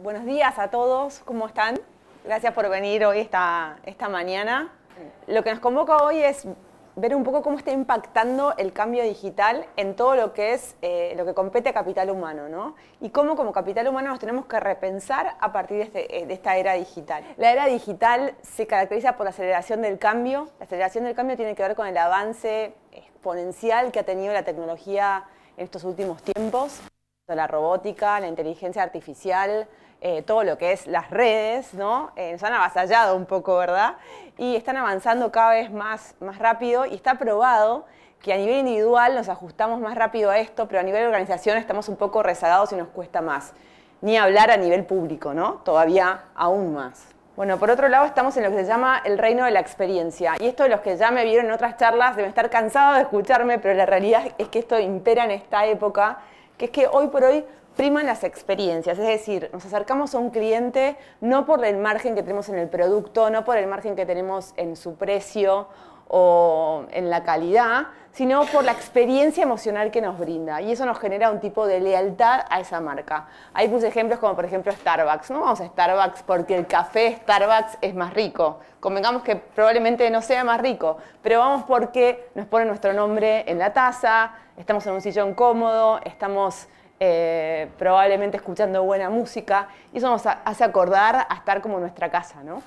Buenos días a todos, ¿cómo están? Gracias por venir hoy esta, esta mañana. Lo que nos convoca hoy es ver un poco cómo está impactando el cambio digital en todo lo que es eh, lo que compete a capital humano, ¿no? Y cómo como capital humano nos tenemos que repensar a partir este, eh, de, esta era digital. La era digital se caracteriza por la aceleración del cambio. La aceleración del cambio tiene que ver con el avance exponencial que ha tenido la tecnología en estos últimos tiempos, la robótica, la inteligencia artificial, eh, todo lo que es las redes, ¿no? nos eh, han avasallado un poco, ¿verdad? Y están avanzando cada vez más, más rápido y está probado que a nivel individual nos ajustamos más rápido a esto, pero a nivel de organización estamos un poco rezagados y nos cuesta más. Ni hablar a nivel público, ¿no? Todavía aún más. Bueno, por otro lado estamos en lo que se llama el reino de la experiencia. Y esto los que ya me vieron en otras charlas deben estar cansados de escucharme, pero la realidad es que esto impera en esta época, que es que hoy por hoy en las experiencias, es decir, nos acercamos a un cliente no por el margen que tenemos en el producto, no por el margen que tenemos en su precio o en la calidad, sino por la experiencia emocional que nos brinda. Y eso nos genera un tipo de lealtad a esa marca. Hay muchos ejemplos como por ejemplo Starbucks. No vamos a Starbucks porque el café Starbucks es más rico. Convengamos que probablemente no sea más rico, pero vamos porque nos pone nuestro nombre en la taza, estamos en un sillón cómodo, estamos eh, probablemente escuchando buena música, y eso nos hace acordar a estar como en nuestra casa, ¿no?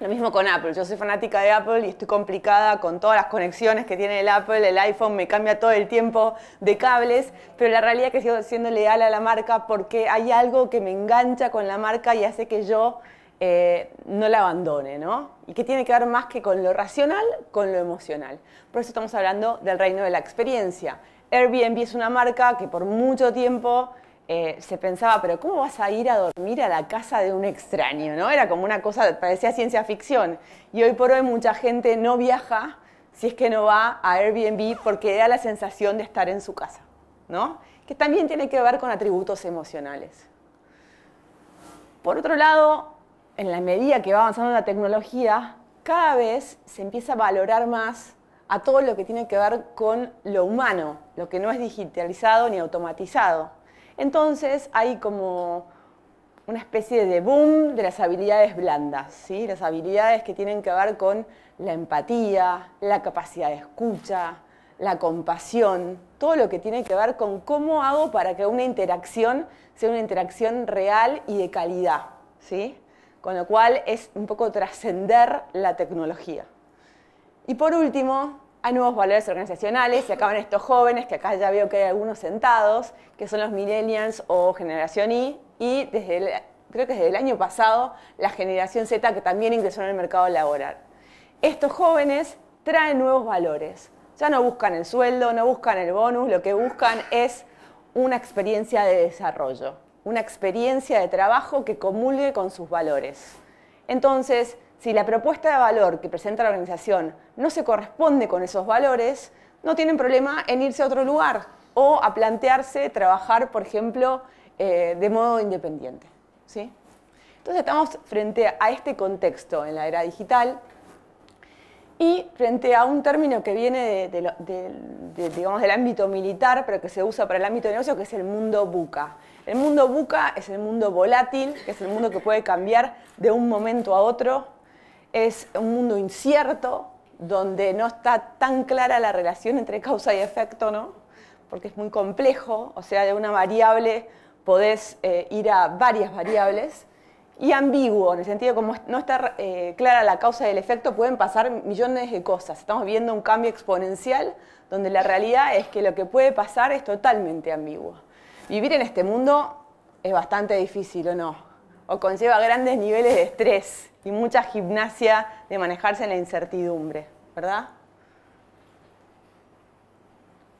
Lo mismo con Apple, yo soy fanática de Apple y estoy complicada con todas las conexiones que tiene el Apple, el iPhone me cambia todo el tiempo de cables, pero la realidad es que sigo siendo leal a la marca porque hay algo que me engancha con la marca y hace que yo eh, no la abandone, ¿no? Y que tiene que ver más que con lo racional, con lo emocional. Por eso estamos hablando del reino de la experiencia. Airbnb es una marca que por mucho tiempo eh, se pensaba, pero ¿cómo vas a ir a dormir a la casa de un extraño? ¿no? Era como una cosa, parecía ciencia ficción. Y hoy por hoy mucha gente no viaja si es que no va a Airbnb porque da la sensación de estar en su casa, ¿no? Que también tiene que ver con atributos emocionales. Por otro lado, en la medida que va avanzando la tecnología, cada vez se empieza a valorar más a todo lo que tiene que ver con lo humano, lo que no es digitalizado ni automatizado. Entonces hay como una especie de boom de las habilidades blandas, ¿sí? las habilidades que tienen que ver con la empatía, la capacidad de escucha, la compasión, todo lo que tiene que ver con cómo hago para que una interacción sea una interacción real y de calidad. ¿sí? Con lo cual es un poco trascender la tecnología. Y por último, hay nuevos valores organizacionales, y acaban estos jóvenes, que acá ya veo que hay algunos sentados, que son los millennials o generación I. y desde creo que desde el año pasado la generación Z que también ingresó en el mercado laboral. Estos jóvenes traen nuevos valores, ya no buscan el sueldo, no buscan el bonus, lo que buscan es una experiencia de desarrollo una experiencia de trabajo que comulgue con sus valores. Entonces, si la propuesta de valor que presenta la organización no se corresponde con esos valores, no tienen problema en irse a otro lugar o a plantearse trabajar, por ejemplo, eh, de modo independiente. ¿sí? Entonces estamos frente a este contexto en la era digital y frente a un término que viene del ámbito militar, pero que se usa para el ámbito de negocio, que es el mundo buca. El mundo buca es el mundo volátil, que es el mundo que puede cambiar de un momento a otro. Es un mundo incierto, donde no está tan clara la relación entre causa y efecto, ¿no? Porque es muy complejo, o sea, de una variable podés eh, ir a varias variables. Y ambiguo, en el sentido de como no está eh, clara la causa y el efecto, pueden pasar millones de cosas. Estamos viendo un cambio exponencial donde la realidad es que lo que puede pasar es totalmente ambiguo. Vivir en este mundo es bastante difícil, ¿o no? O conlleva grandes niveles de estrés y mucha gimnasia de manejarse en la incertidumbre, ¿verdad?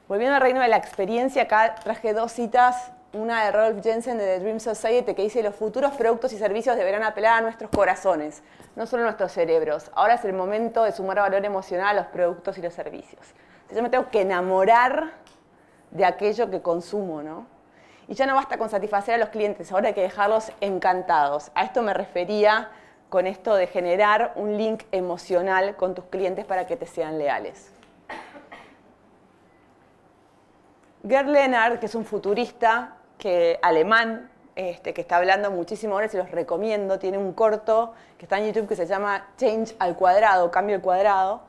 Volviendo al reino de la experiencia, acá traje dos citas, una de Rolf Jensen de The Dream Society que dice, los futuros productos y servicios deberán apelar a nuestros corazones, no solo a nuestros cerebros. Ahora es el momento de sumar valor emocional a los productos y los servicios. yo me tengo que enamorar de aquello que consumo, ¿no? Y ya no basta con satisfacer a los clientes, ahora hay que dejarlos encantados. A esto me refería con esto de generar un link emocional con tus clientes para que te sean leales. Gerd Lennart, que es un futurista que, alemán, este, que está hablando muchísimo ahora, se los recomiendo, tiene un corto que está en YouTube que se llama Change al cuadrado, cambio al cuadrado,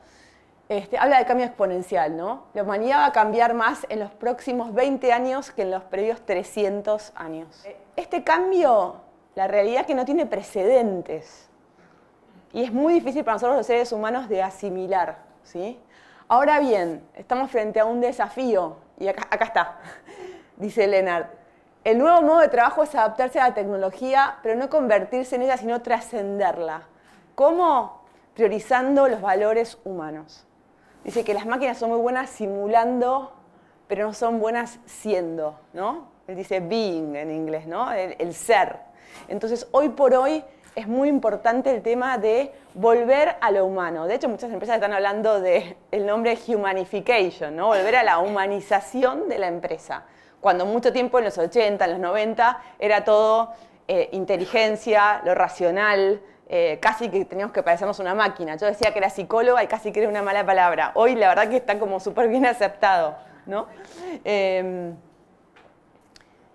este, habla de cambio exponencial, ¿no? La humanidad va a cambiar más en los próximos 20 años que en los previos 300 años. Este cambio, la realidad es que no tiene precedentes y es muy difícil para nosotros los seres humanos de asimilar, ¿sí? Ahora bien, estamos frente a un desafío y acá, está, dice Leonard. El nuevo modo de trabajo es adaptarse a la tecnología, pero no convertirse en ella, sino trascenderla. ¿Cómo? Priorizando los valores humanos. Dice que las máquinas son muy buenas simulando, pero no son buenas siendo, ¿no? Él dice being en inglés, ¿no? El, ser. Entonces, hoy por hoy es muy importante el tema de volver a lo humano. De hecho, muchas empresas están hablando del el nombre humanification, ¿no? Volver a la humanización de la empresa. Cuando mucho tiempo, en los 80, en los 90, era todo eh, inteligencia, lo racional, eh, casi que teníamos que parecernos una máquina. Yo decía que era psicóloga y casi que era una mala palabra. Hoy la verdad que está como súper bien aceptado, ¿no? Em,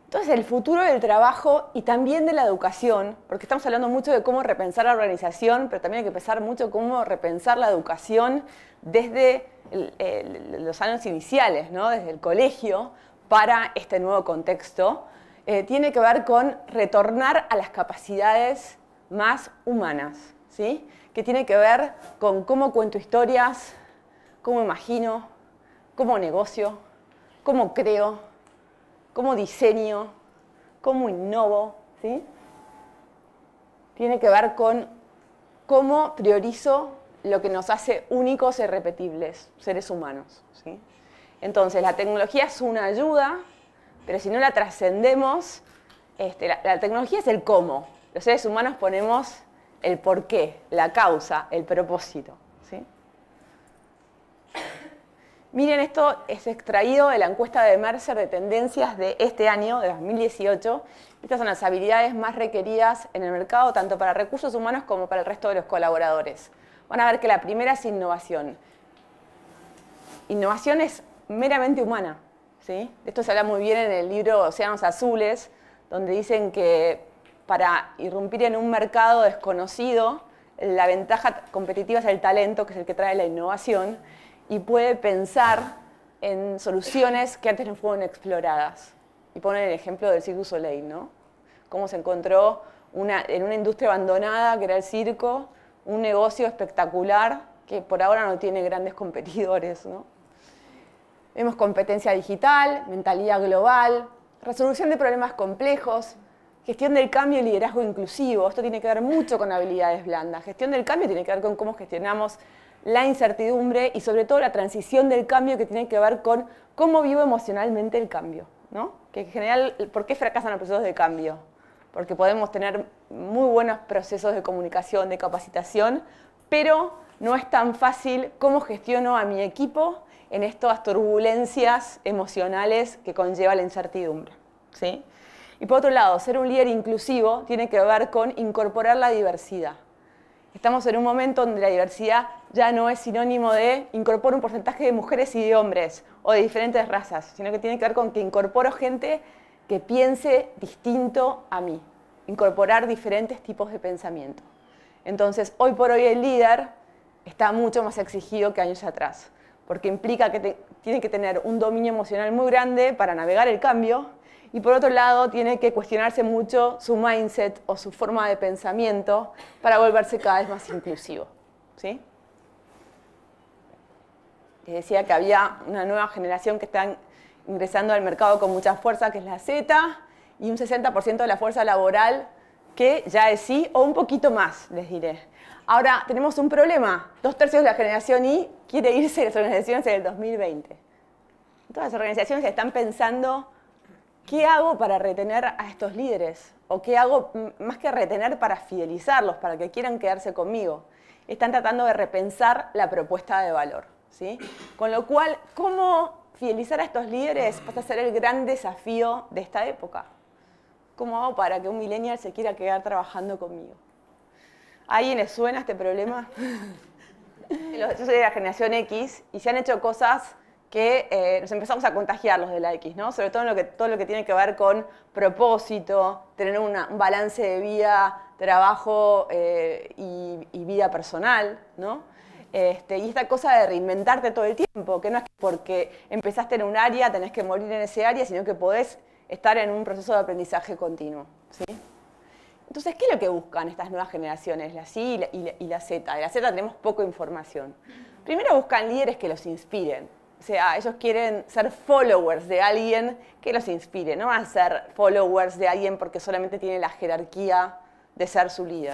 entonces, el futuro del trabajo y también de la educación, porque estamos hablando mucho de cómo repensar la organización, pero también hay que pensar mucho cómo repensar la educación desde los años iniciales, ¿no? desde el colegio, para este nuevo contexto. Eh, tiene que ver con retornar a las capacidades más humanas, ¿sí? que tiene que ver con cómo cuento historias, cómo imagino, cómo negocio, cómo creo, cómo diseño, cómo innovo. ¿sí? Tiene que ver con cómo priorizo lo que nos hace únicos e irrepetibles, seres humanos. ¿sí? Entonces, la tecnología es una ayuda, pero si no la trascendemos, este, la, la tecnología es el cómo, los seres humanos ponemos el porqué, la causa, el propósito. Miren, esto es extraído de la encuesta de Mercer de tendencias de este año, de 2018. Estas son las habilidades más requeridas en el mercado, tanto para recursos humanos como para el resto de los colaboradores. Van a ver que la primera es innovación. Innovación es meramente humana. De esto se habla muy bien en el libro Océanos Azules, donde dicen que para irrumpir en un mercado desconocido, la ventaja competitiva es el talento, que es el que trae la innovación, y puede pensar en soluciones que antes no fueron exploradas. Y ponen el ejemplo del Cirque Soleil, ¿no? Cómo se encontró en una industria abandonada, que era el circo, un negocio espectacular que por ahora no tiene grandes competidores, ¿no? Vemos competencia digital, mentalidad global, resolución de problemas complejos, Gestión del cambio y liderazgo inclusivo. Esto tiene que ver mucho con habilidades blandas. Gestión del cambio tiene que ver con cómo gestionamos la incertidumbre y sobre todo la transición del cambio que tiene que ver con cómo vivo emocionalmente el cambio. ¿no? Que en general, ¿por qué fracasan los procesos de cambio? Porque podemos tener muy buenos procesos de comunicación, de capacitación, pero no es tan fácil cómo gestiono a mi equipo en estas turbulencias emocionales que conlleva la incertidumbre. ¿sí? Y por otro lado, ser un líder inclusivo tiene que ver con incorporar la diversidad. Estamos en un momento donde la diversidad ya no es sinónimo de incorporar un porcentaje de mujeres y de hombres o de diferentes razas, sino que tiene que ver con que incorporo gente que piense distinto a mí, incorporar diferentes tipos de pensamiento. Entonces, hoy por hoy el líder está mucho más exigido que años atrás, porque implica que tiene que tener un dominio emocional muy grande para navegar el cambio, y por otro lado, tiene que cuestionarse mucho su mindset o su forma de pensamiento para volverse cada vez más inclusivo. ¿sí? Les decía que había una nueva generación que está ingresando al mercado con mucha fuerza, que es la Z, y un 60% de la fuerza laboral que ya es sí o un poquito más, les diré. Ahora, tenemos un problema. Dos tercios de la generación Y quiere irse de las organizaciones en el 2020. Todas las organizaciones están pensando ¿qué hago para retener a estos líderes? ¿O qué hago más que retener para fidelizarlos, para que quieran quedarse conmigo? Están tratando de repensar la propuesta de valor. ¿sí? Con lo cual, ¿cómo fidelizar a estos líderes pasa a ser el gran desafío de esta época? ¿Cómo hago para que un millennial se quiera quedar trabajando conmigo? ¿A alguien le suena este problema? Yo soy de la generación X y se han hecho cosas que eh, nos empezamos a contagiar los de la X, Sobre todo en lo que, todo lo que tiene que ver con propósito, tener un balance de vida, trabajo eh, y, vida personal, este, y esta cosa de reinventarte todo el tiempo, que no es porque empezaste en un área tenés que morir en ese área, sino que podés estar en un proceso de aprendizaje continuo, Entonces, ¿qué es lo que buscan estas nuevas generaciones, la C y la, y la Z? De la Z tenemos poca información. Primero buscan líderes que los inspiren, o sea, ellos quieren ser followers de alguien que los inspire, no van a ser followers de alguien porque solamente tiene la jerarquía de ser su líder.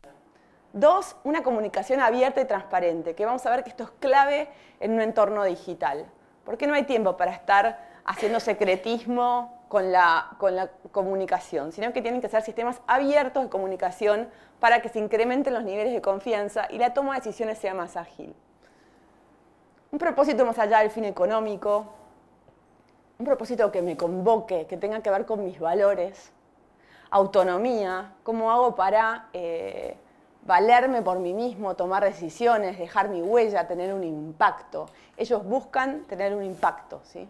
Dos, una comunicación abierta y transparente, que vamos a ver que esto es clave en un entorno digital. Porque no hay tiempo para estar haciendo secretismo con la, con la comunicación, sino que tienen que ser sistemas abiertos de comunicación para que se incrementen los niveles de confianza y la toma de decisiones sea más ágil un propósito más allá del fin económico, un propósito que me convoque, que tenga que ver con mis valores, autonomía, cómo hago para eh, valerme por mí mismo, tomar decisiones, dejar mi huella, tener un impacto. Ellos buscan tener un impacto, ¿sí?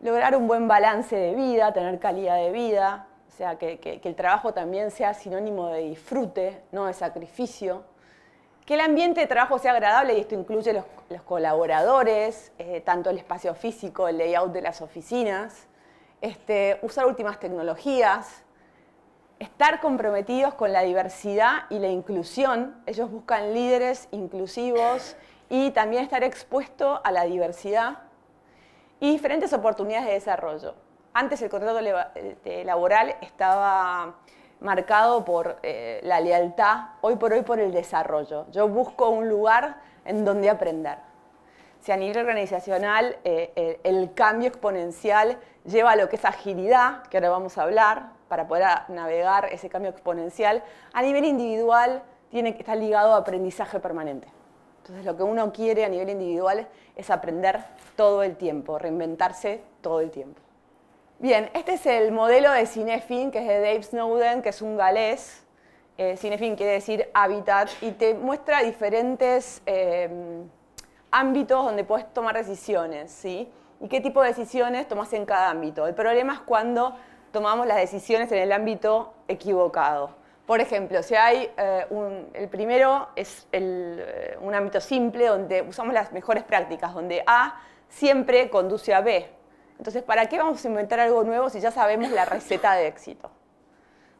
Lograr un buen balance de vida, tener calidad de vida, o sea, que, que el trabajo también sea sinónimo de disfrute, no de sacrificio que el ambiente de trabajo sea agradable, y esto incluye los, colaboradores, eh, tanto el espacio físico, el layout de las oficinas, este, usar últimas tecnologías, estar comprometidos con la diversidad y la inclusión. Ellos buscan líderes inclusivos y también estar expuesto a la diversidad y diferentes oportunidades de desarrollo. Antes el contrato eh, laboral estaba marcado por eh, la lealtad, hoy por hoy por el desarrollo. Yo busco un lugar en donde aprender. Si a nivel organizacional eh, eh, el cambio exponencial lleva a lo que es agilidad, que ahora vamos a hablar, para poder navegar ese cambio exponencial, a nivel individual tiene que estar ligado a aprendizaje permanente. Entonces lo que uno quiere a nivel individual es aprender todo el tiempo, reinventarse todo el tiempo. Bien, este es el modelo de Cinefin, que es de Dave Snowden, que es un galés. Eh, Cinefin quiere decir hábitat y te muestra diferentes eh, ámbitos donde puedes tomar decisiones, ¿sí? Y qué tipo de decisiones tomas en cada ámbito. El problema es cuando tomamos las decisiones en el ámbito equivocado. Por ejemplo, si hay eh, un, el primero es eh, un ámbito simple donde usamos las mejores prácticas, donde A siempre conduce a B entonces, ¿para qué vamos a inventar algo nuevo si ya sabemos la receta de éxito?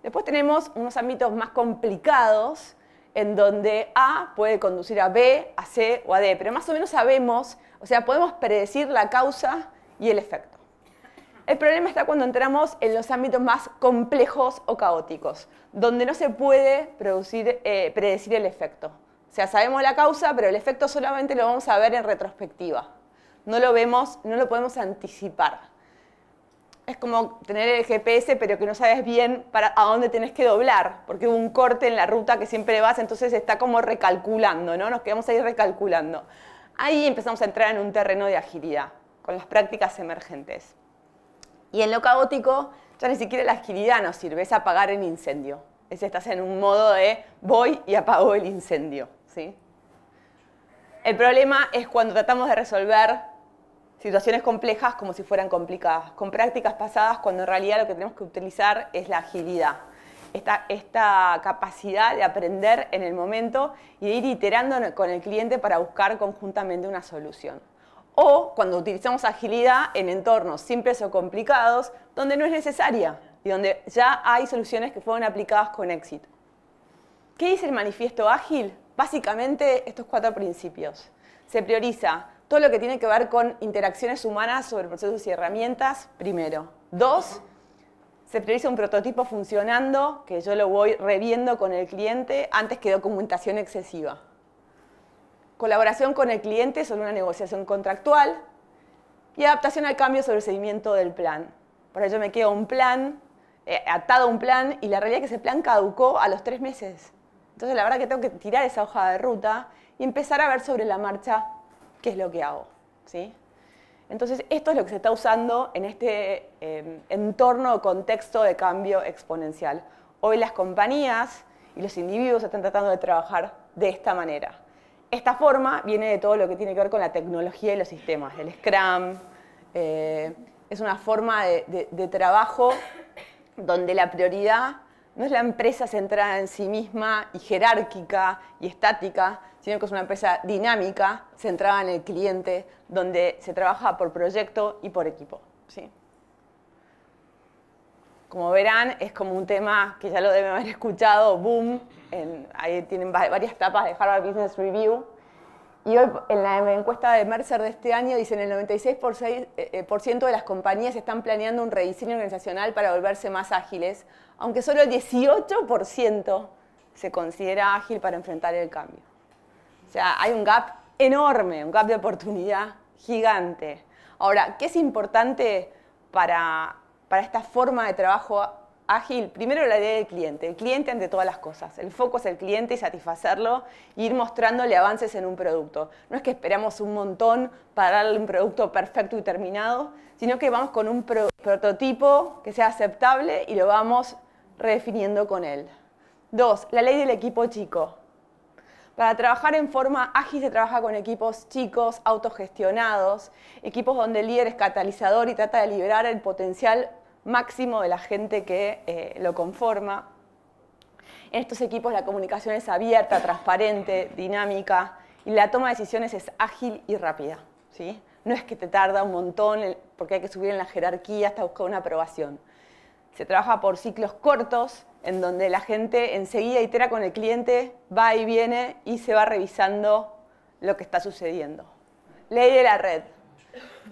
Después tenemos unos ámbitos más complicados en donde A puede conducir a B, a C o a D, pero más o menos sabemos, o sea, podemos predecir la causa y el efecto. El problema está cuando entramos en los ámbitos más complejos o caóticos, donde no se puede eh, predecir el efecto. O sea, sabemos la causa, pero el efecto solamente lo vamos a ver en retrospectiva no lo vemos, no lo podemos anticipar. Es como tener el GPS, pero que no sabes bien para a dónde tenés que doblar, porque hubo un corte en la ruta que siempre vas, entonces está como recalculando, ¿no? Nos quedamos ahí recalculando. Ahí empezamos a entrar en un terreno de agilidad, con las prácticas emergentes. Y en lo caótico, ya ni siquiera la agilidad nos sirve, es apagar el incendio. Es estás en un modo de voy y apago el incendio, ¿sí? El problema es cuando tratamos de resolver situaciones complejas como si fueran complicadas, con prácticas pasadas cuando en realidad lo que tenemos que utilizar es la agilidad. Esta, esta, capacidad de aprender en el momento y ir iterando con el cliente para buscar conjuntamente una solución. O cuando utilizamos agilidad en entornos simples o complicados, donde no es necesaria y donde ya hay soluciones que fueron aplicadas con éxito. ¿Qué dice el manifiesto ágil? Básicamente estos cuatro principios. Se prioriza todo lo que tiene que ver con interacciones humanas sobre procesos y herramientas, primero. Dos, se realiza un prototipo funcionando, que yo lo voy reviendo con el cliente, antes que documentación excesiva. Colaboración con el cliente sobre una negociación contractual y adaptación al cambio sobre el seguimiento del plan. Por ello me quedo un plan, eh, atado a un plan, y la realidad es que ese plan caducó a los tres meses. Entonces la verdad que tengo que tirar esa hoja de ruta y empezar a ver sobre la marcha qué es lo que hago. Entonces, esto es lo que se está usando en este em, entorno o contexto de cambio exponencial. Hoy las compañías y los individuos están tratando de trabajar de esta manera. Esta forma viene de todo lo que tiene que ver con la tecnología y los sistemas, el Scrum. Eh, es una forma de trabajo donde la prioridad no es la empresa centrada en sí misma y jerárquica y estática, sino que es una empresa dinámica, centrada en el cliente, donde se trabaja por proyecto y por equipo. ¿sí? Como verán, es como un tema que ya lo deben haber escuchado, boom, ahí tienen varias tapas de Harvard Business Review. Y hoy en la encuesta de Mercer de este año dicen el 96% eh, eh, de las compañías están planeando un rediseño organizacional para volverse más ágiles, aunque solo el 18% se considera ágil para enfrentar el cambio. O sea, hay un gap enorme, un gap de oportunidad gigante. Ahora, ¿qué es importante para, para esta forma de trabajo ágil? Primero la idea del cliente, el cliente ante todas las cosas. El foco es el cliente y satisfacerlo e ir mostrándole avances en un producto. No es que esperamos un montón para darle un producto perfecto y terminado, sino que vamos con un prototipo que sea aceptable y lo vamos redefiniendo con él. Dos, la ley del equipo chico. Para trabajar en forma ágil se trabaja con equipos chicos, autogestionados, equipos donde el líder es catalizador y trata de liberar el potencial máximo de la gente que eh, lo conforma. En estos equipos la comunicación es abierta, transparente, dinámica y la toma de decisiones es ágil y rápida. ¿sí? No es que te tarda un montón porque hay que subir en la jerarquía hasta buscar una aprobación se trabaja por ciclos cortos, en donde la gente enseguida itera con el cliente, va y viene y se va revisando lo que está sucediendo. Ley de la red.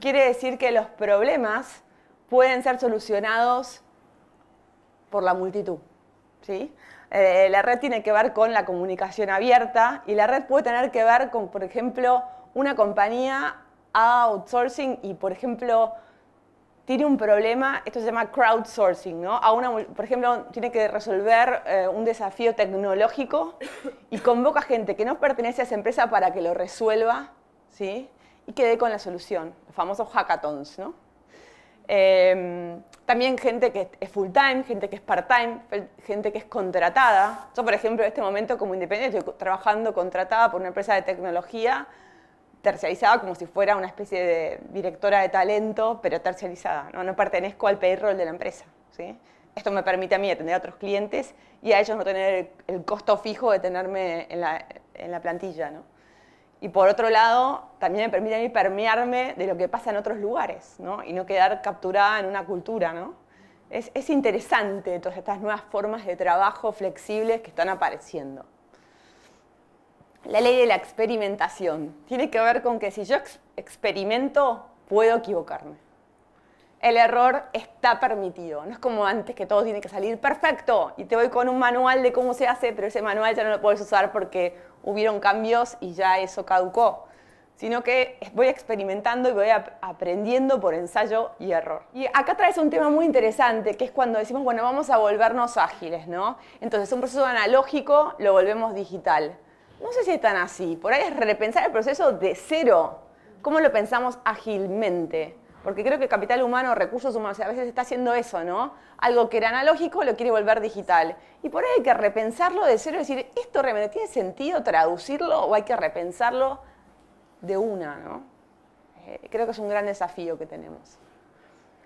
Quiere decir que los problemas pueden ser solucionados por la multitud. ¿sí? Eh, la red tiene que ver con la comunicación abierta y la red puede tener que ver con, por ejemplo, una compañía outsourcing y, por ejemplo, tiene un problema, esto se llama crowdsourcing, ¿no? A una, por ejemplo, tiene que resolver eh, un desafío tecnológico y convoca gente que no pertenece a esa empresa para que lo resuelva, ¿sí? Y quede con la solución, los famosos hackathons, ¿no? Em, también gente que es full time, gente que es part time, gente que es contratada. Yo, por ejemplo, en este momento como independiente estoy trabajando contratada por una empresa de tecnología Tercializada como si fuera una especie de directora de talento, pero tercializada. no, no pertenezco al payroll de la empresa. ¿sí? Esto me permite a mí atender a otros clientes y a ellos no tener el costo fijo de tenerme en la, en la plantilla. ¿no? Y por otro lado, también me permite a mí permearme de lo que pasa en otros lugares ¿no? y no quedar capturada en una cultura. ¿no? Es, es interesante todas estas nuevas formas de trabajo flexibles que están apareciendo. La ley de la experimentación tiene que ver con que si yo experimento, puedo equivocarme. El error está permitido. No es como antes que todo tiene que salir perfecto y te voy con un manual de cómo se hace, pero ese manual ya no lo puedes usar porque hubieron cambios y ya eso caducó sino que voy experimentando y voy aprendiendo por ensayo y error. Y acá traes un tema muy interesante, que es cuando decimos, bueno, vamos a volvernos ágiles, ¿no? Entonces, un proceso analógico lo volvemos digital no sé si es tan así, por ahí es repensar el proceso de cero, cómo lo pensamos ágilmente. Porque creo que capital humano, recursos humanos, a veces está haciendo eso, ¿no? Algo que era analógico lo quiere volver digital. Y por ahí hay que repensarlo de cero y decir, ¿esto realmente tiene sentido traducirlo o hay que repensarlo de una, ¿no? Eh, creo que es un gran desafío que tenemos.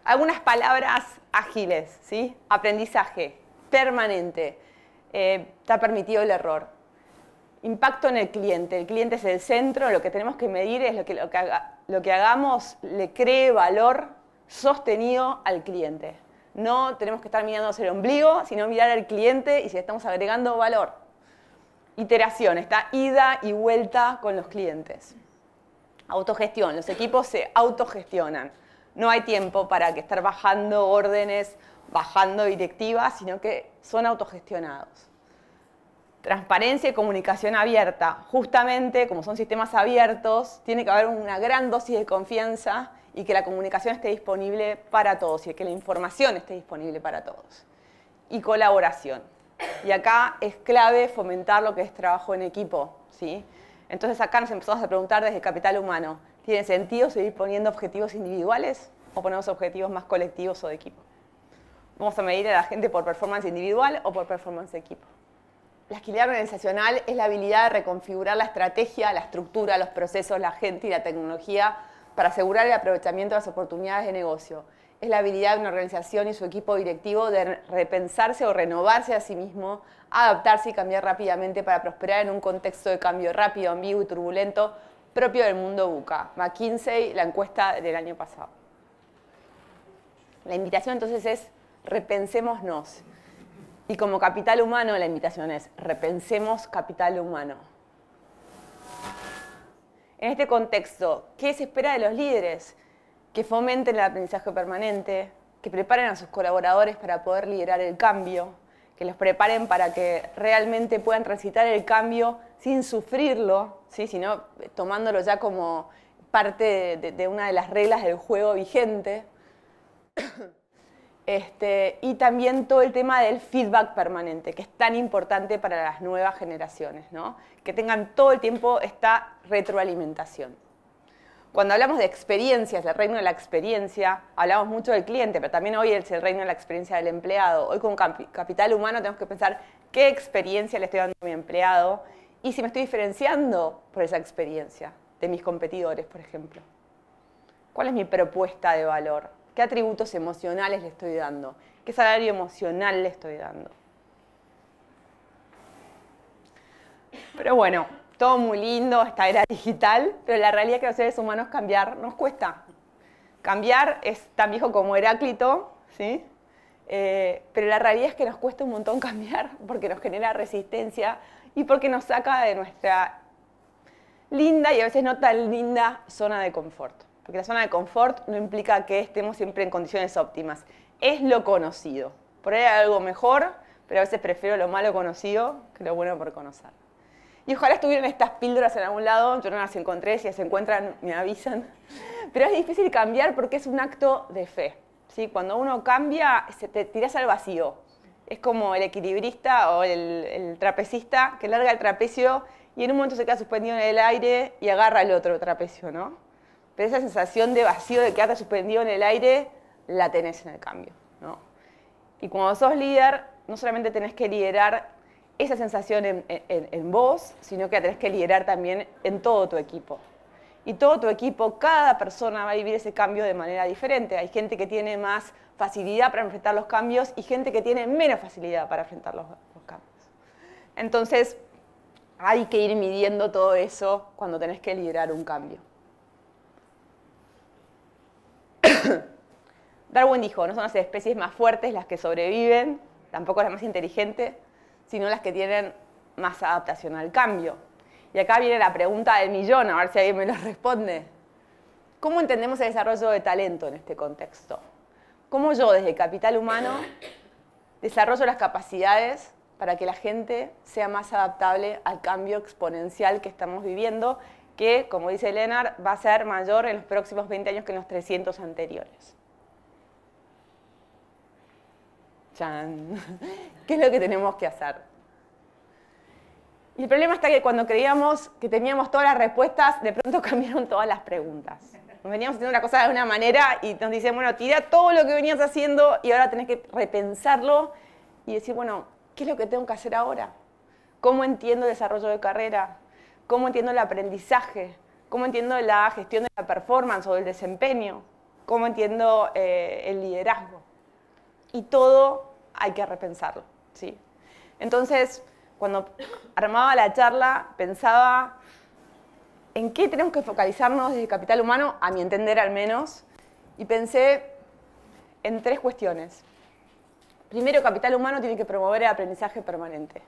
Algunas palabras ágiles, ¿sí? Aprendizaje, permanente. Está eh, permitido el error. Impacto en el cliente. El cliente es el centro, lo que tenemos que medir es lo que, lo que, hagamos le cree valor sostenido al cliente. No tenemos que estar hacia el ombligo, sino mirar al cliente y si estamos agregando valor. Iteración, está ida y vuelta con los clientes. Autogestión, los equipos se autogestionan. No hay tiempo para que estar bajando órdenes, bajando directivas, sino que son autogestionados transparencia y comunicación abierta. Justamente, como son sistemas abiertos, tiene que haber una gran dosis de confianza y que la comunicación esté disponible para todos y que la información esté disponible para todos. Y colaboración. Y acá es clave fomentar lo que es trabajo en equipo. ¿sí? Entonces acá nos empezamos a preguntar desde capital humano, ¿tiene sentido seguir poniendo objetivos individuales o ponemos objetivos más colectivos o de equipo? Vamos a medir a la gente por performance individual o por performance de equipo. La agilidad organizacional es la habilidad de reconfigurar la estrategia, la estructura, los procesos, la gente y la tecnología para asegurar el aprovechamiento de las oportunidades de negocio. Es la habilidad de una organización y su equipo directivo de repensarse o renovarse a sí mismo, adaptarse y cambiar rápidamente para prosperar en un contexto de cambio rápido, ambiguo y turbulento propio del mundo buca. McKinsey, la encuesta del año pasado. La invitación entonces es repensémonos. Y como capital humano, la invitación es, repensemos capital humano. En este contexto, ¿qué se espera de los líderes? Que fomenten el aprendizaje permanente, que preparen a sus colaboradores para poder liderar el cambio, que los preparen para que realmente puedan transitar el cambio sin sufrirlo, ¿sí? sino tomándolo ya como parte de una de las reglas del juego vigente. Este, y también todo el tema del feedback permanente, que es tan importante para las nuevas generaciones, que tengan todo el tiempo esta retroalimentación. Cuando hablamos de experiencias, el reino de la experiencia, hablamos mucho del cliente, pero también hoy es el reino de la experiencia del empleado. Hoy con capital humano tenemos que pensar qué experiencia le estoy dando a mi empleado y si me estoy diferenciando por esa experiencia de mis competidores, por ejemplo. ¿Cuál es mi propuesta de valor? ¿Qué atributos emocionales le estoy dando? ¿Qué salario emocional le estoy dando? Pero bueno, todo muy lindo, esta era digital, pero la realidad es que los seres humanos cambiar nos cuesta. Cambiar es tan viejo como Heráclito, ¿sí? Eh, pero la realidad es que nos cuesta un montón cambiar porque nos genera resistencia y porque nos saca de nuestra linda y a veces no tan linda zona de confort. Porque la zona de confort no implica que estemos siempre en condiciones óptimas. Es lo conocido. Por ahí hay algo mejor, pero a veces prefiero lo malo conocido que lo bueno por conocer. Y ojalá estuvieran estas píldoras en algún lado, yo no las encontré, si se encuentran me avisan. Pero es difícil cambiar porque es un acto de fe. ¿sí? Cuando uno cambia, se te tiras al vacío. Es como el equilibrista o el, el, trapecista que larga el trapecio y en un momento se queda suspendido en el aire y agarra el otro trapecio, ¿no? Pero esa sensación de vacío, de quedarte suspendido en el aire, la tenés en el cambio. ¿no? Y cuando sos líder, no solamente tenés que liderar esa sensación en, vos, sino que tenés que liderar también en todo tu equipo. Y todo tu equipo, cada persona va a vivir ese cambio de manera diferente. Hay gente que tiene más facilidad para enfrentar los cambios y gente que tiene menos facilidad para enfrentar los cambios. Entonces, hay que ir midiendo todo eso cuando tenés que liderar un cambio. Darwin dijo, no son las especies más fuertes las que sobreviven, tampoco las más inteligentes, sino las que tienen más adaptación al cambio. Y acá viene la pregunta del millón, a ver si alguien me lo responde. ¿Cómo entendemos el desarrollo de talento en este contexto? ¿Cómo yo desde el capital humano desarrollo las capacidades para que la gente sea más adaptable al cambio exponencial que estamos viviendo, que, como dice Leonard, va a ser mayor en los próximos 20 años que en los 300 anteriores? ¿Qué es lo que tenemos que hacer? Y el problema está que cuando creíamos que teníamos todas las respuestas, de pronto cambiaron todas las preguntas. veníamos haciendo una cosa de una manera y nos dicen, bueno, tira todo lo que venías haciendo y ahora tenés que repensarlo y decir, bueno, ¿qué es lo que tengo que hacer ahora? ¿Cómo entiendo el desarrollo de carrera? ¿Cómo entiendo el aprendizaje? ¿Cómo entiendo la gestión de la performance o del desempeño? ¿Cómo entiendo eh, el liderazgo? y todo hay que repensarlo. ¿sí? Entonces, cuando armaba la charla, pensaba en qué tenemos que focalizarnos desde capital humano, a mi entender al menos, y pensé en tres cuestiones. Primero, capital humano tiene que promover el aprendizaje permanente.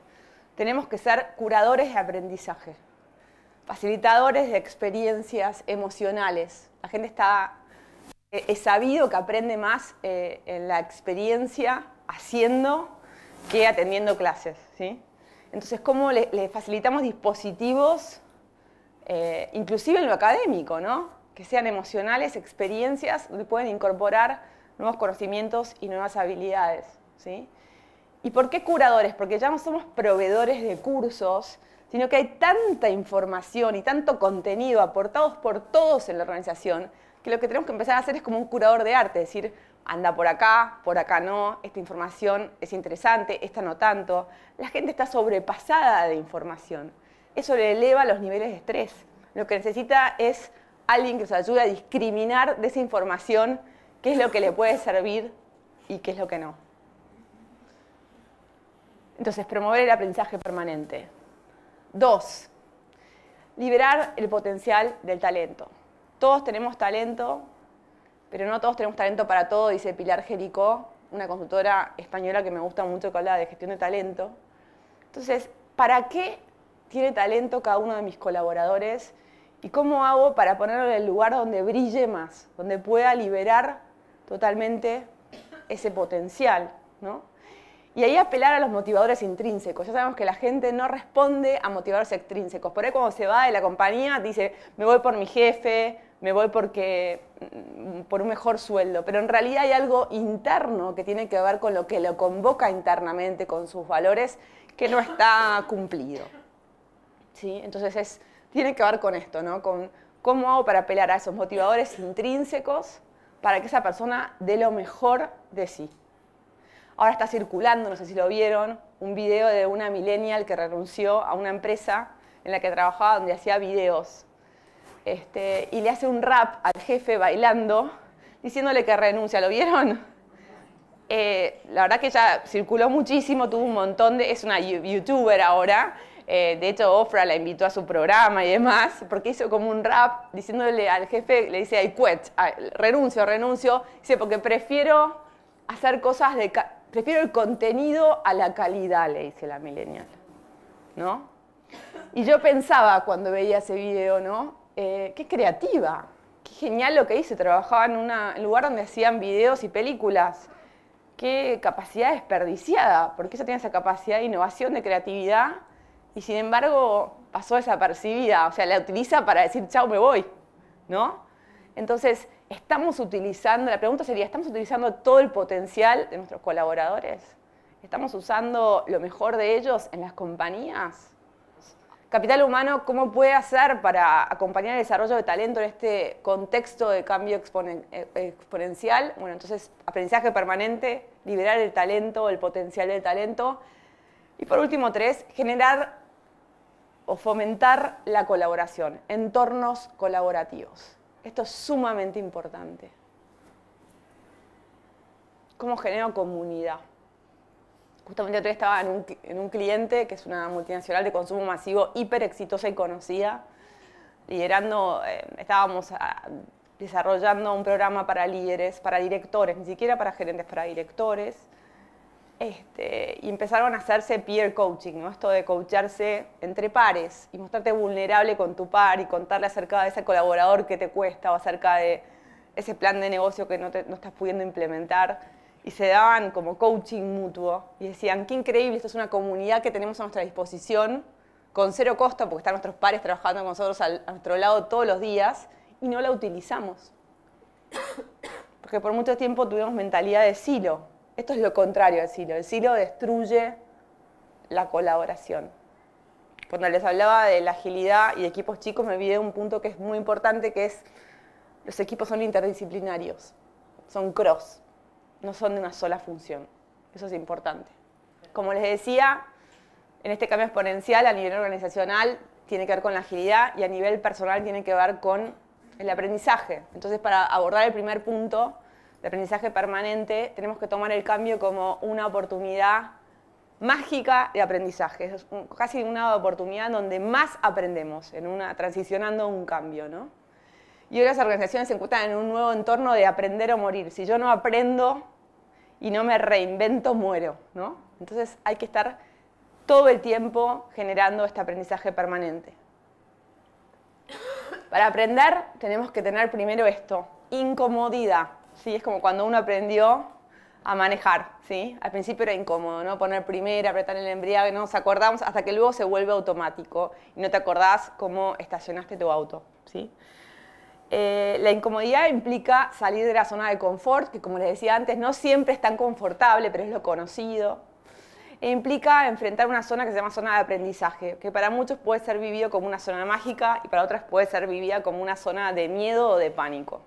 Tenemos que ser curadores de aprendizaje, facilitadores de experiencias emocionales. La gente está eh, es sabido que aprende más eh, en la experiencia haciendo que atendiendo clases. ¿sí? Entonces, ¿cómo le, facilitamos dispositivos, eh, inclusive en lo académico, ¿no? que sean emocionales, experiencias, donde pueden incorporar nuevos conocimientos y nuevas habilidades? ¿sí? ¿Y por qué curadores? Porque ya no somos proveedores de cursos, sino que hay tanta información y tanto contenido aportados por todos en la organización que lo que tenemos que empezar a hacer es como un curador de arte, decir, anda por acá, por acá no, esta información es interesante, esta no tanto. La gente está sobrepasada de información. Eso le eleva los niveles de estrés. Lo que necesita es alguien que nos ayude a discriminar de esa información qué es lo que le puede servir y qué es lo que no. Entonces, promover el aprendizaje permanente. Dos, liberar el potencial del talento. Todos tenemos talento, pero no todos tenemos talento para todo, dice Pilar Jericó, una consultora española que me gusta mucho que habla de gestión de talento. Entonces, ¿para qué tiene talento cada uno de mis colaboradores? ¿Y cómo hago para ponerlo en el lugar donde brille más, donde pueda liberar totalmente ese potencial? Y ahí apelar a los motivadores intrínsecos. Ya sabemos que la gente no responde a motivadores extrínsecos. Por ahí cuando se va de la compañía dice, me voy por mi jefe, me voy porque mm, por un mejor sueldo, pero en realidad hay algo interno que tiene que ver con lo que lo convoca internamente, con sus valores, que no está cumplido. ¿Sí? Entonces es, tiene que ver con esto, ¿no? Con cómo hago para apelar a esos motivadores intrínsecos para que esa persona dé lo mejor de sí. Ahora está circulando, no sé si lo vieron, un video de una millennial que renunció a una empresa en la que trabajaba donde hacía videos este, y le hace un rap al jefe bailando, diciéndole que renuncia, ¿lo vieron? Eh, la verdad que ya circuló muchísimo, tuvo un montón de... es una youtuber ahora, eh, de hecho Ofra la invitó a su programa y demás, porque hizo como un rap diciéndole al jefe, le dice, I quit, renuncio, renuncio, dice, porque prefiero hacer cosas de... prefiero el contenido a la calidad, le dice la millennial, ¿no? Y yo pensaba cuando veía ese video, ¿no? Eh, qué creativa, qué genial lo que hice. Trabajaba en un lugar donde hacían videos y películas. Qué capacidad desperdiciada, porque ella tiene esa capacidad de innovación, de creatividad, y sin embargo pasó desapercibida, o sea, la utiliza para decir, chao, me voy, ¿no? Entonces, estamos utilizando, la pregunta sería, ¿estamos utilizando todo el potencial de nuestros colaboradores? ¿Estamos usando lo mejor de ellos en las compañías? Capital Humano, ¿cómo puede hacer para acompañar el desarrollo de talento en este contexto de cambio eh, exponencial? Bueno, entonces, aprendizaje permanente, liberar el talento, el potencial del talento. Y por último, tres, generar o fomentar la colaboración, entornos colaborativos. Esto es sumamente importante. ¿Cómo genero comunidad? Justamente otra vez estaba en un, cliente que es una multinacional de consumo masivo hiper exitosa y conocida, liderando, eh, estábamos ah, desarrollando un programa para líderes, para directores, ni siquiera para gerentes, para directores. Este, y empezaron a hacerse peer coaching, ¿no? esto de coacharse entre pares y mostrarte vulnerable con tu par y contarle acerca de ese colaborador que te cuesta o acerca de ese plan de negocio que no, te, no estás pudiendo implementar y se daban como coaching mutuo y decían, qué increíble, esto es una comunidad que tenemos a nuestra disposición con cero costo porque están nuestros pares trabajando con nosotros al, a nuestro lado todos los días y no la utilizamos. Porque por mucho tiempo tuvimos mentalidad de silo. Esto es lo contrario del silo. El silo destruye la colaboración. Cuando les hablaba de la agilidad y equipos chicos, me olvidé de un punto que es muy importante, que es los equipos son interdisciplinarios, son cross no son de una sola función. Eso es importante. Como les decía, en este cambio exponencial a nivel organizacional tiene que ver con la agilidad y a nivel personal tiene que ver con el aprendizaje. Entonces, para abordar el primer punto de aprendizaje permanente, tenemos que tomar el cambio como una oportunidad mágica de aprendizaje. Es casi una oportunidad donde más aprendemos, en una, transicionando un cambio, ¿no? y hoy las organizaciones se encuentran en un nuevo entorno de aprender o morir. Si yo no aprendo y no me reinvento, muero. ¿no? Entonces hay que estar todo el tiempo generando este aprendizaje permanente. Para aprender tenemos que tener primero esto, incomodidad. ¿sí? Es como cuando uno aprendió a manejar, ¿sí? Al principio era incómodo, ¿no? Poner primero, apretar el embriague, no nos acordamos hasta que luego se vuelve automático y no te acordás cómo estacionaste tu auto, ¿sí? Eh, la incomodidad implica salir de la zona de confort, que como les decía antes, no siempre es tan confortable, pero es lo conocido. E implica enfrentar una zona que se llama zona de aprendizaje, que para muchos puede ser vivido como una zona mágica y para otras puede ser vivida como una zona de miedo o de pánico.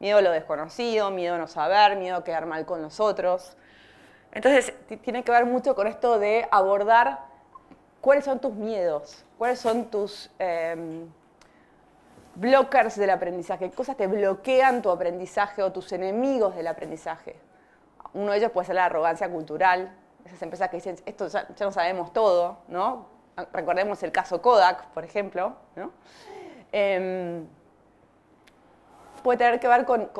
Miedo a lo desconocido, miedo a no saber, miedo a quedar mal con los otros. Entonces, tiene que ver mucho con esto de abordar cuáles son tus miedos, cuáles son tus... Em, blockers del aprendizaje, qué cosas te bloquean tu aprendizaje o tus enemigos del aprendizaje. Uno de ellos puede ser la arrogancia cultural, esas empresas que dicen, esto ya, no sabemos todo, ¿no? Recordemos el caso Kodak, por ejemplo, em, puede tener que ver con,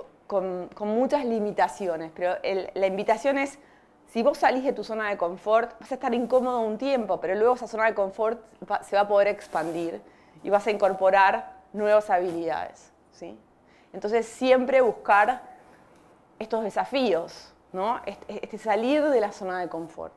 muchas limitaciones, pero la invitación es, si vos salís de tu zona de confort, vas a estar incómodo un tiempo, pero luego esa zona de confort se va a poder expandir y vas a incorporar nuevas habilidades. ¿sí? Entonces siempre buscar estos desafíos, ¿no? E-, este, salir de la zona de confort.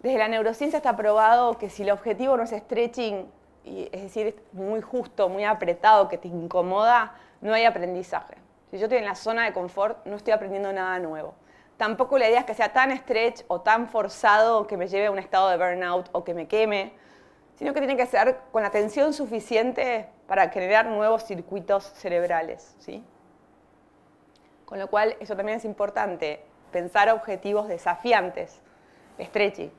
Desde la neurociencia está probado que si el objetivo no es stretching, es decir, es muy justo, muy apretado, que te incomoda, no hay aprendizaje. Si yo estoy en la zona de confort, no estoy aprendiendo nada nuevo. Tampoco la idea es que sea tan stretch o tan forzado que me lleve a un estado de burnout o que me queme sino que tiene que ser con la suficiente para crear nuevos circuitos cerebrales. Con lo cual, eso también es importante, pensar objetivos desafiantes, stretchy.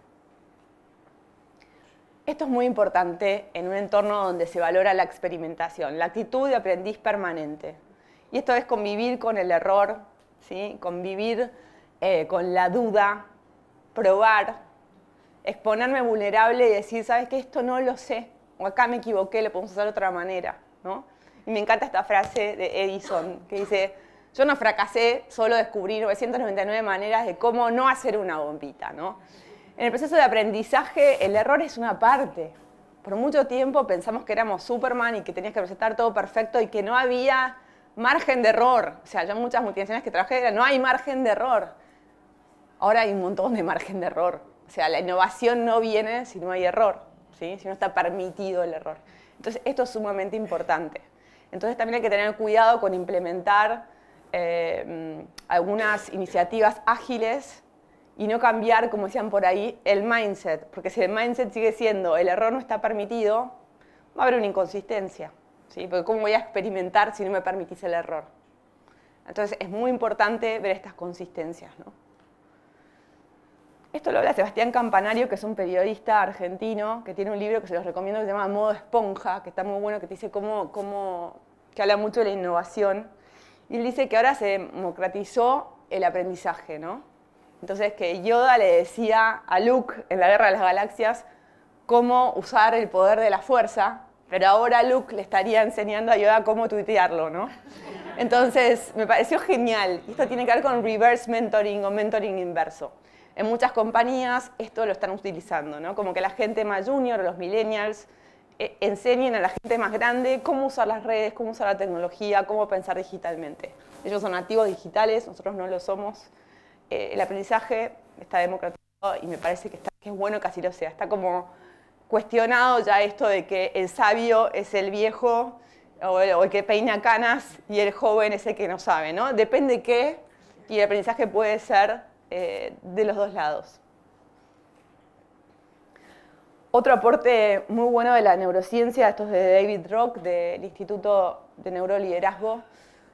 Esto es muy importante en un entorno donde se valora la experimentación, la actitud de aprendiz permanente. Y esto es convivir con el error, ¿sí? convivir eh, con la duda, probar, exponerme vulnerable y decir, ¿sabes qué? Esto no lo sé, o acá me equivoqué, lo podemos usar de otra manera, ¿no? Y me encanta esta frase de Edison, que dice, yo no fracasé, solo descubrí 999 maneras de cómo no hacer una bombita, ¿no? En el proceso de aprendizaje, el error es una parte. Por mucho tiempo pensamos que éramos Superman y que tenías que presentar todo perfecto y que no había margen de error. O sea, yo en muchas multinacionales que trabajé no hay margen de error. Ahora hay un montón de margen de error. O sea, la innovación no viene si no hay error, si no está permitido el error. Entonces, esto es sumamente importante. Entonces, también hay que tener cuidado con implementar eh, algunas iniciativas ágiles y no cambiar, como decían por ahí, el mindset. Porque si el mindset sigue siendo el error no está permitido, va a haber una inconsistencia. ¿sí? Porque ¿cómo voy a experimentar si no me permitís el error? Entonces, es muy importante ver estas consistencias. ¿no? Esto lo habla Sebastián Campanario, que es un periodista argentino, que tiene un libro que se los recomiendo que se llama Modo Esponja, que está muy bueno, que te dice cómo, que habla mucho de la innovación. Y él dice que ahora se democratizó el aprendizaje, ¿no? Entonces que Yoda le decía a Luke en la Guerra de las Galaxias cómo usar el poder de la fuerza, pero ahora Luke le estaría enseñando a Yoda cómo tuitearlo, ¿no? Entonces me pareció genial. Esto tiene que ver con reverse mentoring o mentoring inverso en muchas compañías esto lo están utilizando, ¿no? Como que la gente más junior, los millennials, eh, enseñen a la gente más grande cómo usar las redes, cómo usar la tecnología, cómo pensar digitalmente. Ellos son nativos digitales, nosotros no lo somos. Eh, el aprendizaje está democratizado y me parece que, es bueno que así lo sea. Está como cuestionado ya esto de que el sabio es el viejo o o que peina canas y el joven es el que no sabe, ¿no? Depende qué y el aprendizaje puede ser eh, de los dos lados. Otro aporte muy bueno de la neurociencia, esto es de David Rock, del Instituto de Neuroliderazgo,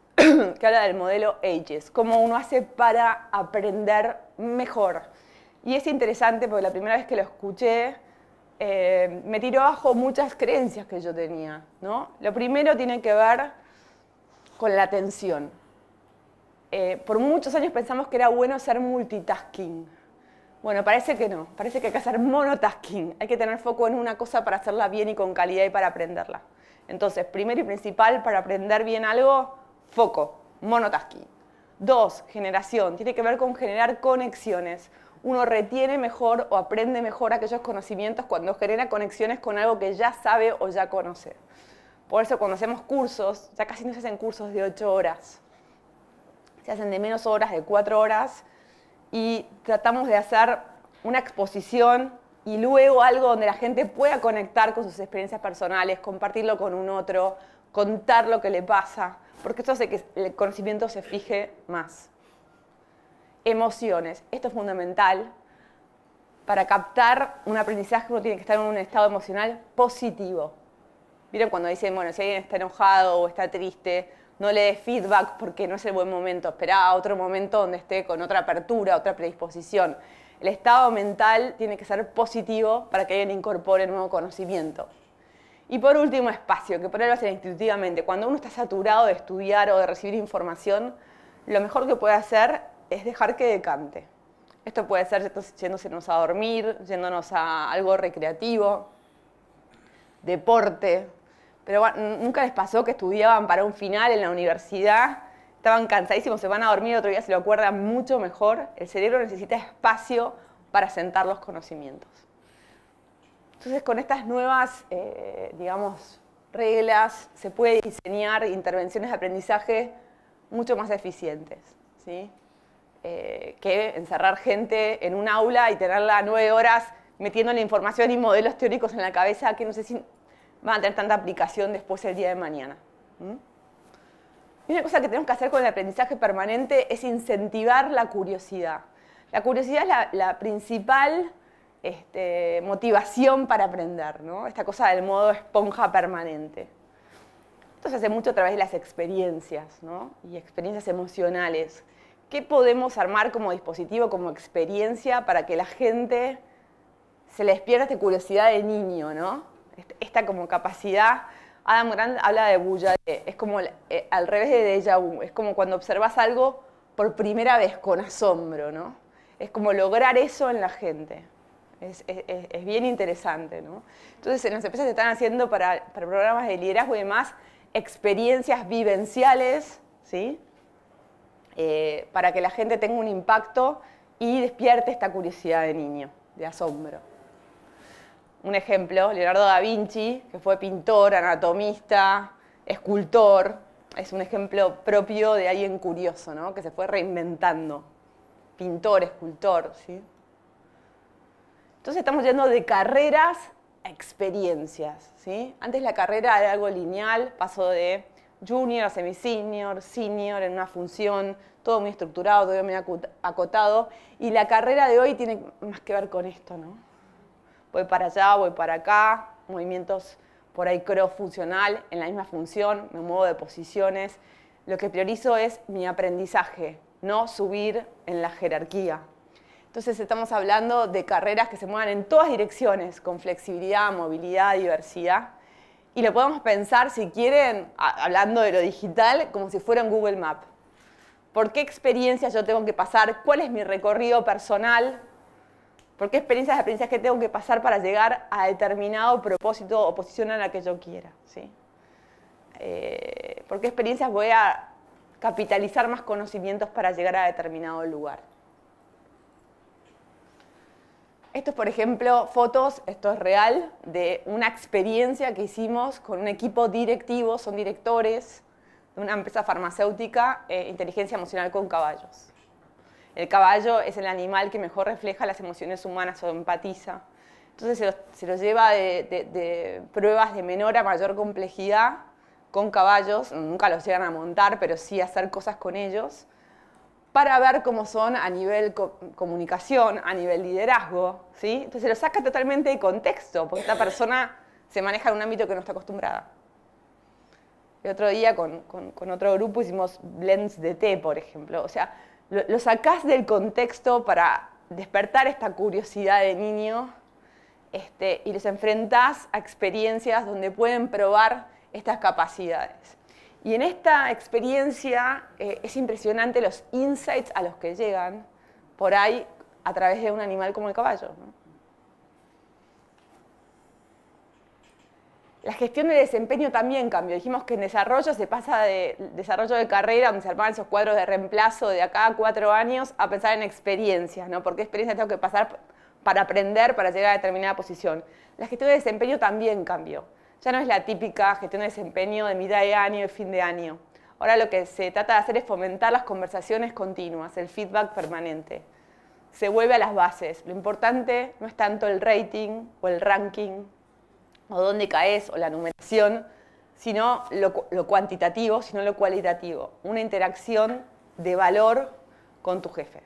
que habla del modelo AGES, cómo uno hace para aprender mejor. Y es interesante porque la primera vez que lo escuché, eh, me tiró abajo muchas creencias que yo tenía. ¿no? Lo primero tiene que ver con la atención. Eh, por muchos años pensamos que era bueno hacer multitasking. Bueno, parece que no, parece que hay que hacer monotasking, hay que tener foco en una cosa para hacerla bien y con calidad y para aprenderla. Entonces, primero y principal, para aprender bien algo, foco, monotasking. Dos, generación, tiene que ver con generar conexiones. Uno retiene mejor o aprende mejor aquellos conocimientos cuando genera conexiones con algo que ya sabe o ya conoce. Por eso cuando hacemos cursos, ya casi no se hacen cursos de ocho horas se hacen de menos horas, de cuatro horas, y tratamos de hacer una exposición y luego algo donde la gente pueda conectar con sus experiencias personales, compartirlo con un otro, contar lo que le pasa, porque esto hace que el conocimiento se fije más. Emociones, esto es fundamental. Para captar un aprendizaje uno tiene que estar en un estado emocional positivo. Vieron cuando dicen, bueno, si alguien está enojado o está triste, no le des feedback porque no es el buen momento, espera a otro momento donde esté con otra apertura, otra predisposición. El estado mental tiene que ser positivo para que alguien incorpore nuevo conocimiento. Y por último, espacio, que por ahí lo hacen Cuando uno está saturado de estudiar o de recibir información, lo mejor que puede hacer es dejar que decante. Esto puede ser yéndonos a dormir, yéndonos a algo recreativo, deporte, pero nunca les pasó que estudiaban para un final en la universidad, estaban cansadísimos, se van a dormir, otro día se lo acuerdan mucho mejor. El cerebro necesita espacio para sentar los conocimientos. Entonces, con estas nuevas, eh, digamos, reglas, se puede diseñar intervenciones de aprendizaje mucho más eficientes, ¿sí? Eh, que encerrar gente en un aula y tenerla nueve horas metiendo la información y modelos teóricos en la cabeza que no sé si van a tener tanta aplicación después el día de mañana. Y una cosa que tenemos que hacer con el aprendizaje permanente es incentivar la curiosidad. La curiosidad es la, principal este, motivación para aprender, ¿no? Esta cosa del modo esponja permanente. Esto se hace mucho a través de las experiencias, ¿no? Y experiencias emocionales. ¿Qué podemos armar como dispositivo, como experiencia, para que la gente se les pierda esta curiosidad de niño, ¿no? esta como capacidad. Adam Grant habla de bulla, es como eh, al revés de déjà vu, es como cuando observas algo por primera vez con asombro, ¿no? Es como lograr eso en la gente. Es, bien interesante, ¿no? Entonces, en las empresas se están haciendo para, programas de liderazgo y demás experiencias vivenciales, ¿sí? Eh, para que la gente tenga un impacto y despierte esta curiosidad de niño, de asombro un ejemplo, Leonardo da Vinci, que fue pintor, anatomista, escultor, es un ejemplo propio de alguien curioso, ¿no? que se fue reinventando. Pintor, escultor, ¿sí? Entonces estamos yendo de carreras a experiencias, ¿sí? Antes la carrera era algo lineal, pasó de junior a semi-senior, senior en una función, todo muy estructurado, todo muy acotado. Y la carrera de hoy tiene más que ver con esto, ¿no? voy para allá, voy para acá, movimientos por ahí creo funcional en la misma función, me muevo de posiciones. Lo que priorizo es mi aprendizaje, no subir en la jerarquía. Entonces estamos hablando de carreras que se muevan en todas direcciones, con flexibilidad, movilidad, diversidad. Y lo podemos pensar, si quieren, hablando de lo digital, como si fuera un Google Map. ¿Por qué experiencias yo tengo que pasar? ¿Cuál es mi recorrido personal qué experiencias, experiencias que tengo que pasar para llegar a determinado propósito o posición a la que yo quiera, ¿sí? Eh, experiencias voy a capitalizar más conocimientos para llegar a determinado lugar. Esto es, por ejemplo, fotos, esto es real, de una experiencia que hicimos con un equipo directivo, son directores de una empresa farmacéutica, eh, inteligencia emocional con caballos. El caballo es el animal que mejor refleja las emociones humanas o empatiza. Entonces se lo lleva de, pruebas de menor a mayor complejidad con caballos, nunca los llegan a montar, pero sí a hacer cosas con ellos, para ver cómo son a nivel comunicación, a nivel liderazgo. ¿sí? Entonces se lo saca totalmente de contexto, porque esta persona se maneja en un ámbito que no está acostumbrada. El otro día con, con otro grupo hicimos blends de té, por ejemplo. O sea, lo, sacás del contexto para despertar esta curiosidad de niño este, y los enfrentás a experiencias donde pueden probar estas capacidades. Y en esta experiencia eh, es impresionante los insights a los que llegan por ahí a través de un animal como el caballo. La gestión de desempeño también cambió. Dijimos que en desarrollo se pasa de desarrollo de carrera, donde se armaban esos cuadros de reemplazo de acá a cuatro años, a pensar en experiencias, ¿no? Porque experiencias tengo que pasar para aprender, para llegar a determinada posición. La gestión de desempeño también cambió. Ya no es la típica gestión de desempeño de mitad de año y fin de año. Ahora lo que se trata de hacer es fomentar las conversaciones continuas, el feedback permanente. Se vuelve a las bases. Lo importante no es tanto el rating o el ranking o dónde caes o la numeración, sino lo, cuantitativo, sino lo cualitativo. Una interacción de valor con tu jefe